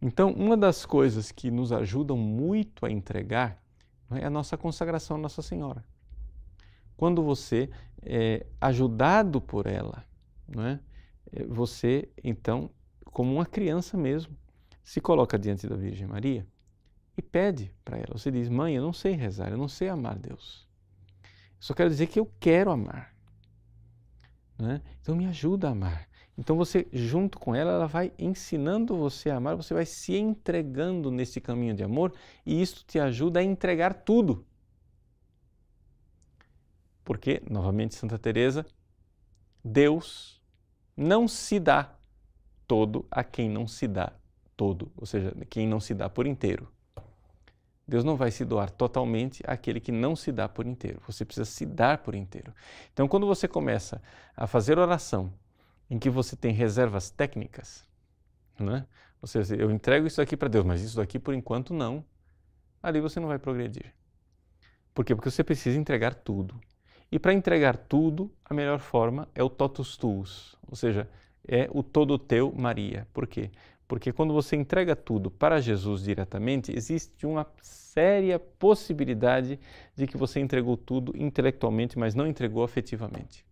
S1: Então, uma das coisas que nos ajudam muito a entregar é, é a nossa consagração à Nossa Senhora. Quando você é ajudado por ela, é, você, então, como uma criança mesmo, se coloca diante da Virgem Maria e pede para ela. Você diz: Mãe, eu não sei rezar, eu não sei amar Deus. Só quero dizer que eu quero amar. Né? Então me ajuda a amar. Então você, junto com ela, ela vai ensinando você a amar, você vai se entregando nesse caminho de amor e isso te ajuda a entregar tudo. Porque, novamente, Santa Teresa, Deus não se dá todo a quem não se dá todo, ou seja, quem não se dá por inteiro. Deus não vai se doar totalmente àquele que não se dá por inteiro. Você precisa se dar por inteiro. Então, quando você começa a fazer oração em que você tem reservas técnicas, né? ou seja, eu entrego isso aqui para Deus, mas isso daqui por enquanto não, ali você não vai progredir. Por quê? Porque você precisa entregar tudo. E para entregar tudo, a melhor forma é o totus tuus, ou seja, é o todo teu Maria. Por quê? Porque quando você entrega tudo para Jesus diretamente, existe uma séria possibilidade de que você entregou tudo intelectualmente, mas não entregou afetivamente.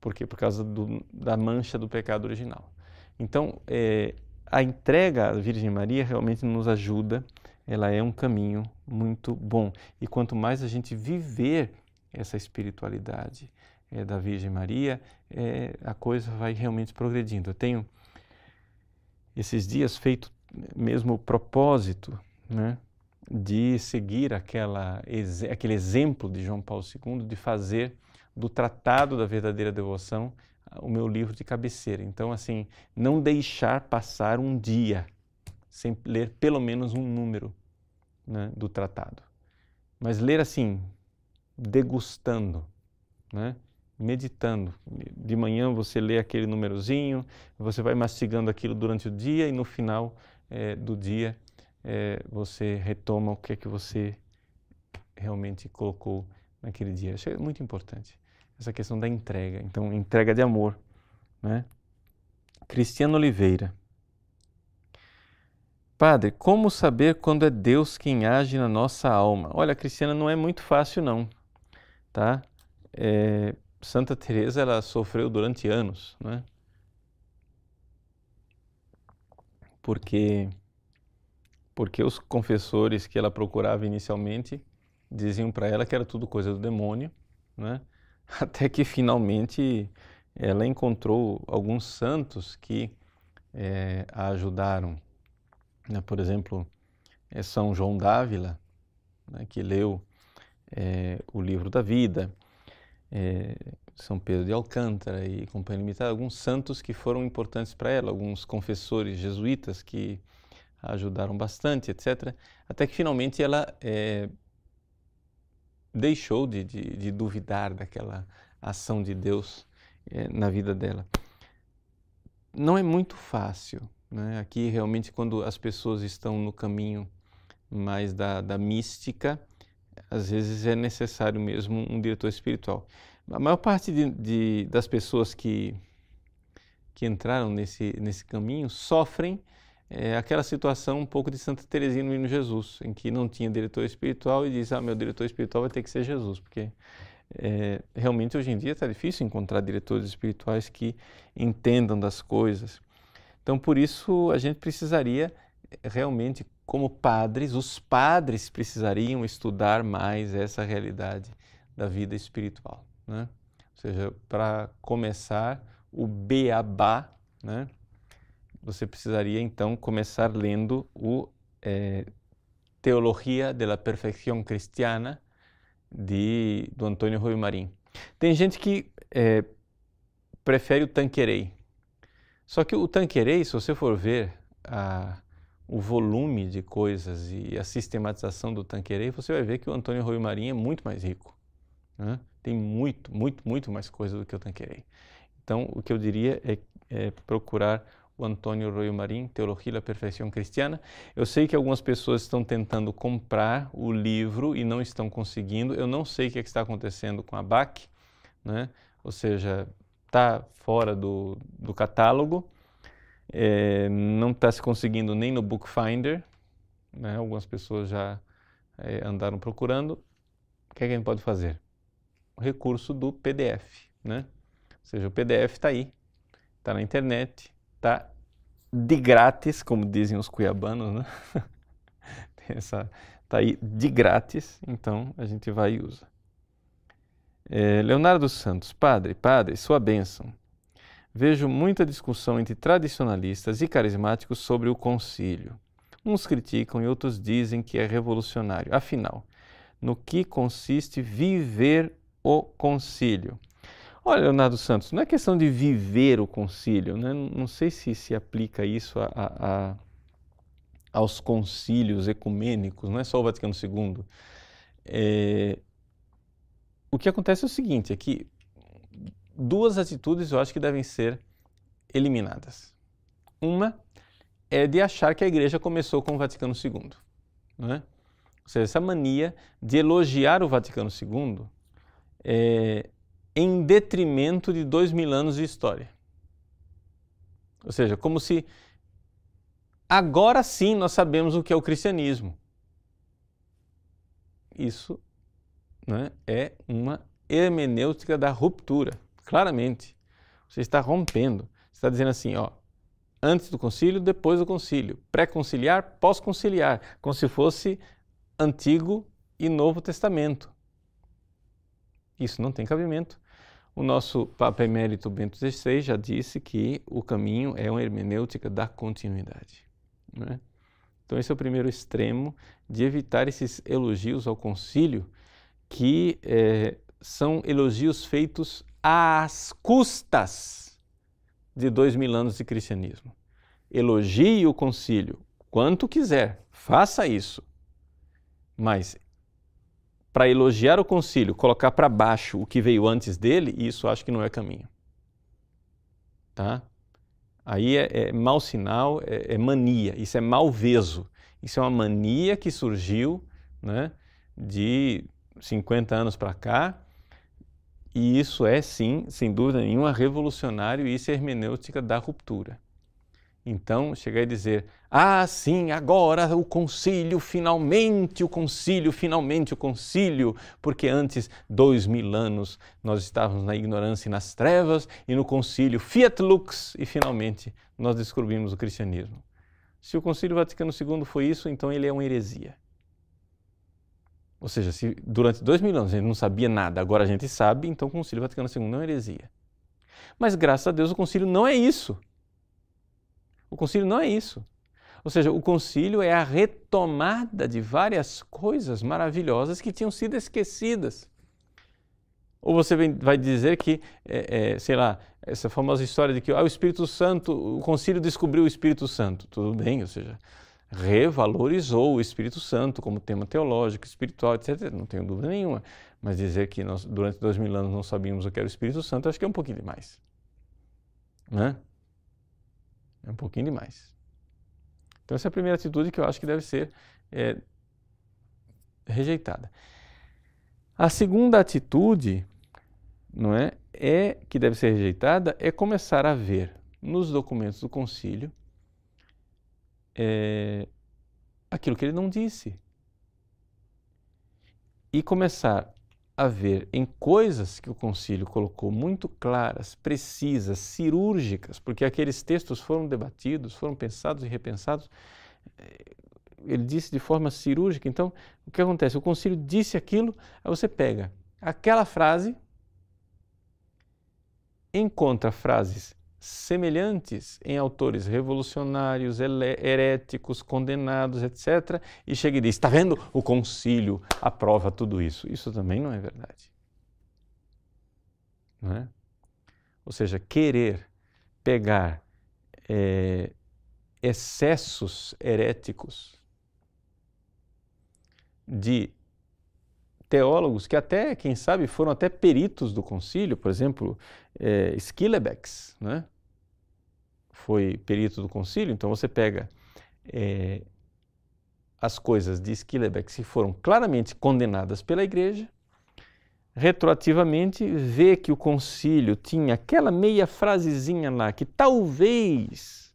S1: Por quê? Por causa do, da mancha do pecado original. Então, é, a entrega à Virgem Maria realmente nos ajuda, ela é um caminho muito bom. E quanto mais a gente viver essa espiritualidade é, da Virgem Maria, é, a coisa vai realmente progredindo. Eu tenho esses dias feito mesmo o propósito né, de seguir aquela, aquele exemplo de João Paulo II, de fazer do Tratado da Verdadeira Devoção ah, o meu livro de cabeceira. Então, assim, não deixar passar um dia sem ler pelo menos um número né, do tratado. Mas ler assim, degustando, né? meditando. De manhã você lê aquele númerozinho, você vai mastigando aquilo durante o dia e no final é, do dia é, você retoma o que é que você realmente colocou naquele dia. Isso é muito importante. Essa questão da entrega. Então, entrega de amor. Né? Cristiano Oliveira. Padre, como saber quando é Deus quem age na nossa alma? Olha, Cristiana, não é muito fácil não, tá? É, Santa Teresa ela sofreu durante anos, né? Porque porque os confessores que ela procurava inicialmente diziam para ela que era tudo coisa do demônio, né? Até que finalmente ela encontrou alguns santos que é, a ajudaram. Né? Por exemplo, é São João Dávila, né, que leu é, o livro da vida é, São Pedro de Alcântara e Companhia Limitada, alguns santos que foram importantes para ela, alguns confessores jesuítas que a ajudaram bastante, etc. Até que finalmente ela é, deixou de, de, de, duvidar daquela ação de Deus é, na vida dela. Não é muito fácil. Né? Aqui, realmente, quando as pessoas estão no caminho mais da, da mística, às vezes é necessário mesmo um diretor espiritual. A maior parte de, de, das pessoas que, que entraram nesse, nesse caminho sofrem é, aquela situação um pouco de Santa Teresinha no Menino Jesus, em que não tinha diretor espiritual e diz, ah, meu diretor espiritual vai ter que ser Jesus, porque é, realmente hoje em dia está difícil encontrar diretores espirituais que entendam das coisas. Então, por isso, a gente precisaria eh, realmente como padres, os padres precisariam estudar mais essa realidade da vida espiritual. Né? Ou seja, para começar o beabá, né? você precisaria então começar lendo o é, Teologia de la Perfección Cristiana de, do Antônio Rui Marim. Tem gente que é, prefere o Tanquerei. Só que o Tanquerei, se você for ver a o volume de coisas e a sistematização do Tanquerei, você vai ver que o Antônio Rui Marinho é muito mais rico. Né? Tem muito, muito, muito mais coisa do que o Tanquerei. Então, o que eu diria é, é procurar o Antônio Rui Marinho, Teologia da Perfeição Cristiana. Eu sei que algumas pessoas estão tentando comprar o livro e não estão conseguindo. Eu não sei o que, é que está acontecendo com a BAC, né? ou seja, está fora do, do catálogo. É, não está se conseguindo nem no Bookfinder, né? algumas pessoas já é, andaram procurando. O que, é que a gente pode fazer? O recurso do PDF, né? Ou seja, o PDF está aí, está na internet, está de grátis, como dizem os cuiabanos, né? Tá aí de grátis, então a gente vai e usa. É, Leonardo Santos, padre, padre, sua bênção vejo muita discussão entre tradicionalistas e carismáticos sobre o concílio. Uns criticam e outros dizem que é revolucionário. Afinal, no que consiste viver o concílio? Olha, Leonardo Santos, não é questão de viver o concílio, né? não sei se se aplica isso a, a, a, aos concílios ecumênicos, não é só o Vaticano II. É, o que acontece é o seguinte: é que duas atitudes eu acho que devem ser eliminadas. Uma é de achar que a igreja começou com o Vaticano II. Não é? Ou seja, essa mania de elogiar o Vaticano II é, em detrimento de dois mil anos de história. Ou seja, como se agora sim nós sabemos o que é o cristianismo. Isso né, é uma hermenêutica da ruptura claramente. Você está rompendo. Você está dizendo assim, ó, antes do concílio, depois do concílio, pré-conciliar, pós-conciliar, como se fosse Antigo e Novo Testamento. Isso não tem cabimento. O nosso Papa Emérito Bento XVI já disse que o caminho é uma hermenêutica da continuidade. Né? Então, esse é o primeiro extremo de evitar esses elogios ao concílio, que é, são elogios feitos às custas de dois mil anos de cristianismo. Elogie o concílio quanto quiser, faça isso. Mas para elogiar o concílio, colocar para baixo o que veio antes dele, isso acho que não é caminho. Tá? Aí é, é mau sinal, é, é mania, isso é malveso. Isso é uma mania que surgiu né, de 50 anos para cá, e isso é, sim, sem dúvida nenhuma, revolucionário e isso é hermenêutica da ruptura. Então, chegar a dizer, ah, sim, agora o concílio, finalmente o concílio, finalmente o concílio, porque antes, dois mil anos, nós estávamos na ignorância e nas trevas, e no concílio, fiat lux, e finalmente nós descobrimos o cristianismo. Se o concílio Vaticano II foi isso, então ele é uma heresia. Ou seja, se durante dois mil anos a gente não sabia nada, agora a gente sabe, então o Concílio Vaticano II é uma heresia. Mas graças a Deus o concílio não é isso. O concílio não é isso. Ou seja, o concílio é a retomada de várias coisas maravilhosas que tinham sido esquecidas. Ou você vai dizer que, é, é, sei lá, essa famosa história de que ah, o Espírito Santo, o concílio descobriu o Espírito Santo. Tudo bem, ou seja, revalorizou o Espírito Santo como tema teológico, espiritual, etc. Não tenho dúvida nenhuma. Mas dizer que nós, durante dois mil anos, não sabíamos o que era o Espírito Santo, acho que é um pouquinho demais. Né? É um pouquinho demais. Então, essa é a primeira atitude que eu acho que deve ser é, rejeitada. A segunda atitude, não é, é que deve ser rejeitada é começar a ver nos documentos do concílio é, aquilo que ele não disse. E começar a ver em coisas que o concílio colocou muito claras, precisas, cirúrgicas, porque aqueles textos foram debatidos, foram pensados e repensados. É, ele disse de forma cirúrgica. Então, o que acontece? O concílio disse aquilo, aí você pega aquela frase, encontra frases semelhantes em autores revolucionários, heréticos, condenados, etc. E chega e diz: está vendo? O concílio aprova tudo isso. Isso também não é verdade. Não é? Ou seja, querer pegar é, excessos heréticos de teólogos que até, quem sabe, foram até peritos do concílio, por exemplo, é, não né? foi perito do concílio, então você pega é, as coisas de Skillebeck que foram claramente condenadas pela igreja, retroativamente vê que o concílio tinha aquela meia frasezinha lá que talvez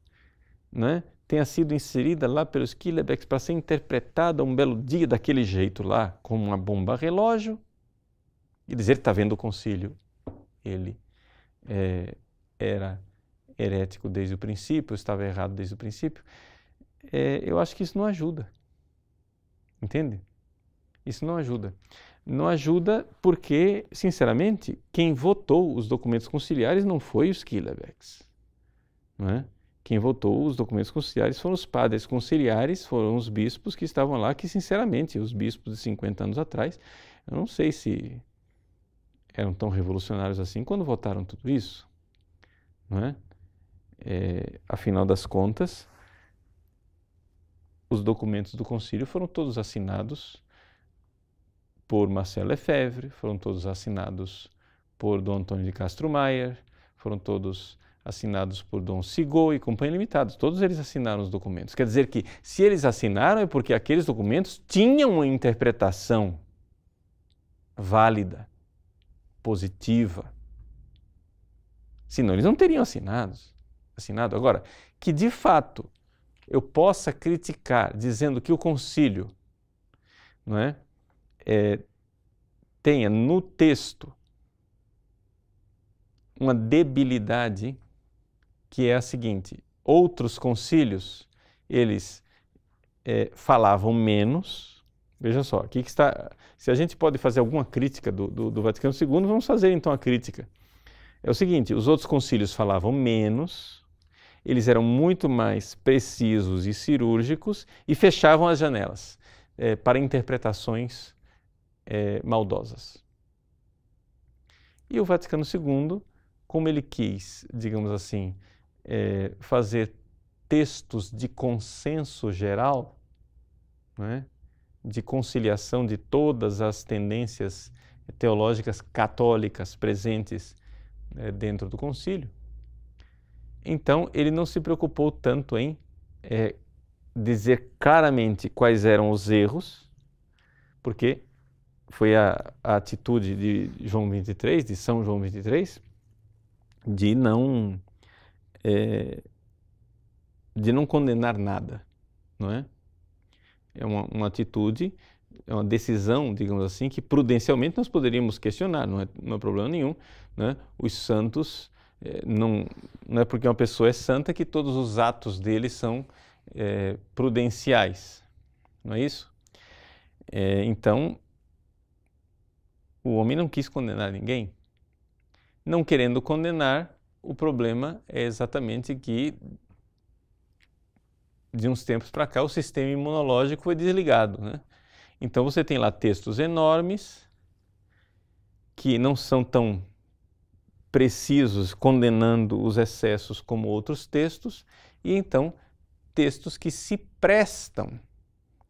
S1: né, tenha sido inserida lá pelos Killebex para ser interpretada um belo dia daquele jeito lá, como uma bomba relógio, e dizer que está vendo o concílio. Ele é, era herético desde o princípio, estava errado desde o princípio, é, eu acho que isso não ajuda. Entende? Isso não ajuda. Não ajuda porque, sinceramente, quem votou os documentos conciliares não foi os Kilabecs. Não é? Quem votou os documentos conciliares foram os padres conciliares, foram os bispos que estavam lá, que, sinceramente, os bispos de 50 anos atrás, eu não sei se eram tão revolucionários assim quando votaram tudo isso. Não é? é, afinal das contas, os documentos do concílio foram todos assinados por Marcelo Lefebvre, foram todos assinados por Dom Antônio de Castro Maier, foram todos assinados por Dom Sigô e Companhia Limitada. Todos eles assinaram os documentos. Quer dizer que, se eles assinaram, é porque aqueles documentos tinham uma interpretação válida, positiva. Senão, eles não teriam assinado assinado. Agora, que de fato eu possa criticar dizendo que o concílio não é, é tenha no texto uma debilidade que é a seguinte: outros concílios eles é, falavam menos. Veja só, aqui que está. Se a gente pode fazer alguma crítica do, do, do Vaticano II, vamos fazer então a crítica. É o seguinte: os outros concílios falavam menos, eles eram muito mais precisos e cirúrgicos e fechavam as janelas é, para interpretações é, maldosas. E o Vaticano II, como ele quis, digamos assim, é, fazer textos de consenso geral, né, de conciliação de todas as tendências teológicas católicas presentes dentro do concílio, então ele não se preocupou tanto em é, dizer claramente quais eram os erros, porque foi a, a, atitude de João 23, de São João 23, de não é, de não condenar nada, não é? É uma, uma, atitude, é uma decisão, digamos assim, que prudencialmente nós poderíamos questionar, não é, não é problema nenhum, né? Os santos é, não, não é porque uma pessoa é santa que todos os atos dele são é, prudenciais, não é isso? É, então, o homem não quis condenar ninguém. Não querendo condenar, o problema é exatamente que, de uns tempos para cá, o sistema imunológico foi desligado. Né? Então, você tem lá textos enormes que não são tão precisos, condenando os excessos como outros textos, e então textos que se prestam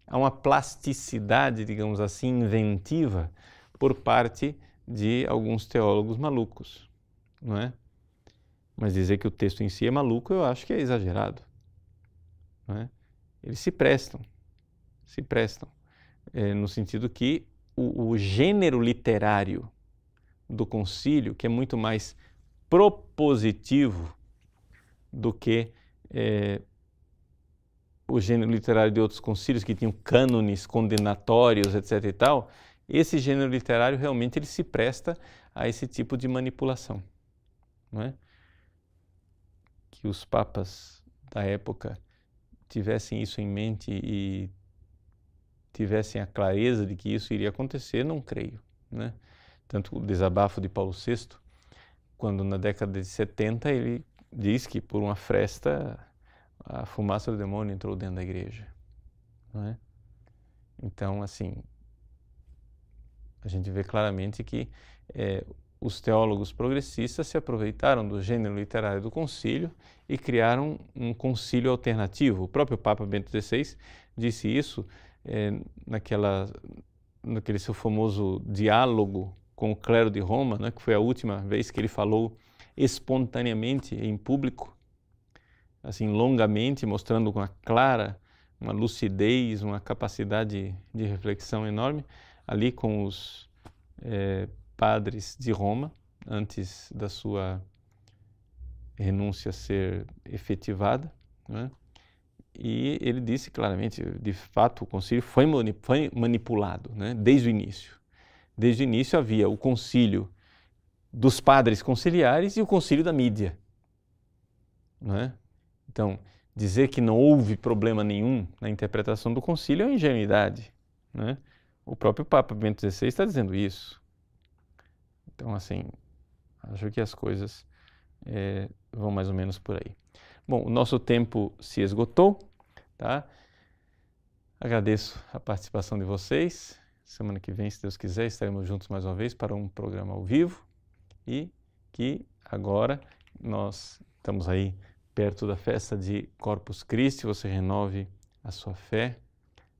S1: a uma plasticidade, digamos assim, inventiva por parte de alguns teólogos malucos, não é? Mas dizer que o texto em si é maluco, eu acho que é exagerado. Não é? Eles se prestam, se prestam, é, no sentido que o, o gênero literário do concílio, que é muito mais propositivo do que é, o gênero literário de outros concílios que tinham cânones condenatórios, etc. e tal, esse gênero literário realmente ele se presta a esse tipo de manipulação, não é? Que os papas da época tivessem isso em mente e tivessem a clareza de que isso iria acontecer, não creio, né? Tanto o desabafo de Paulo VI, quando na década de 70 ele diz que por uma fresta a fumaça do demônio entrou dentro da igreja. Não é? Então, assim, a gente vê claramente que é, os teólogos progressistas se aproveitaram do gênero literário do concílio e criaram um concílio alternativo. O próprio Papa Bento XVI disse isso é, naquela, naquele seu famoso diálogo com o clero de Roma, né, que foi a última vez que ele falou espontaneamente em público, assim longamente, mostrando uma clara, uma lucidez, uma capacidade de reflexão enorme, ali com os é, padres de Roma, antes da sua renúncia ser efetivada. Né? E ele disse claramente, de fato, o concílio foi, manipulado né, desde o início. Desde o início havia o concílio dos padres conciliares e o concílio da mídia. É? Então, dizer que não houve problema nenhum na interpretação do concílio é uma ingenuidade. É? O próprio Papa Bento XVI está dizendo isso. Então, assim, acho que as coisas é, vão mais ou menos por aí. Bom, o nosso tempo se esgotou, tá? Agradeço a participação de vocês. Semana que vem, se Deus quiser, estaremos juntos mais uma vez para um programa ao vivo e que agora nós estamos aí perto da festa de Corpus Christi, você renove a sua fé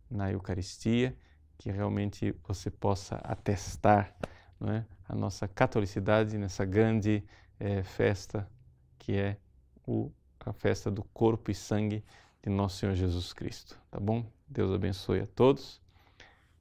S1: na Eucaristia, que realmente você possa atestar é, a nossa catolicidade nessa grande é, festa que é o, a festa do corpo e sangue de nosso Senhor Jesus Cristo. Tá bom? Deus abençoe a todos.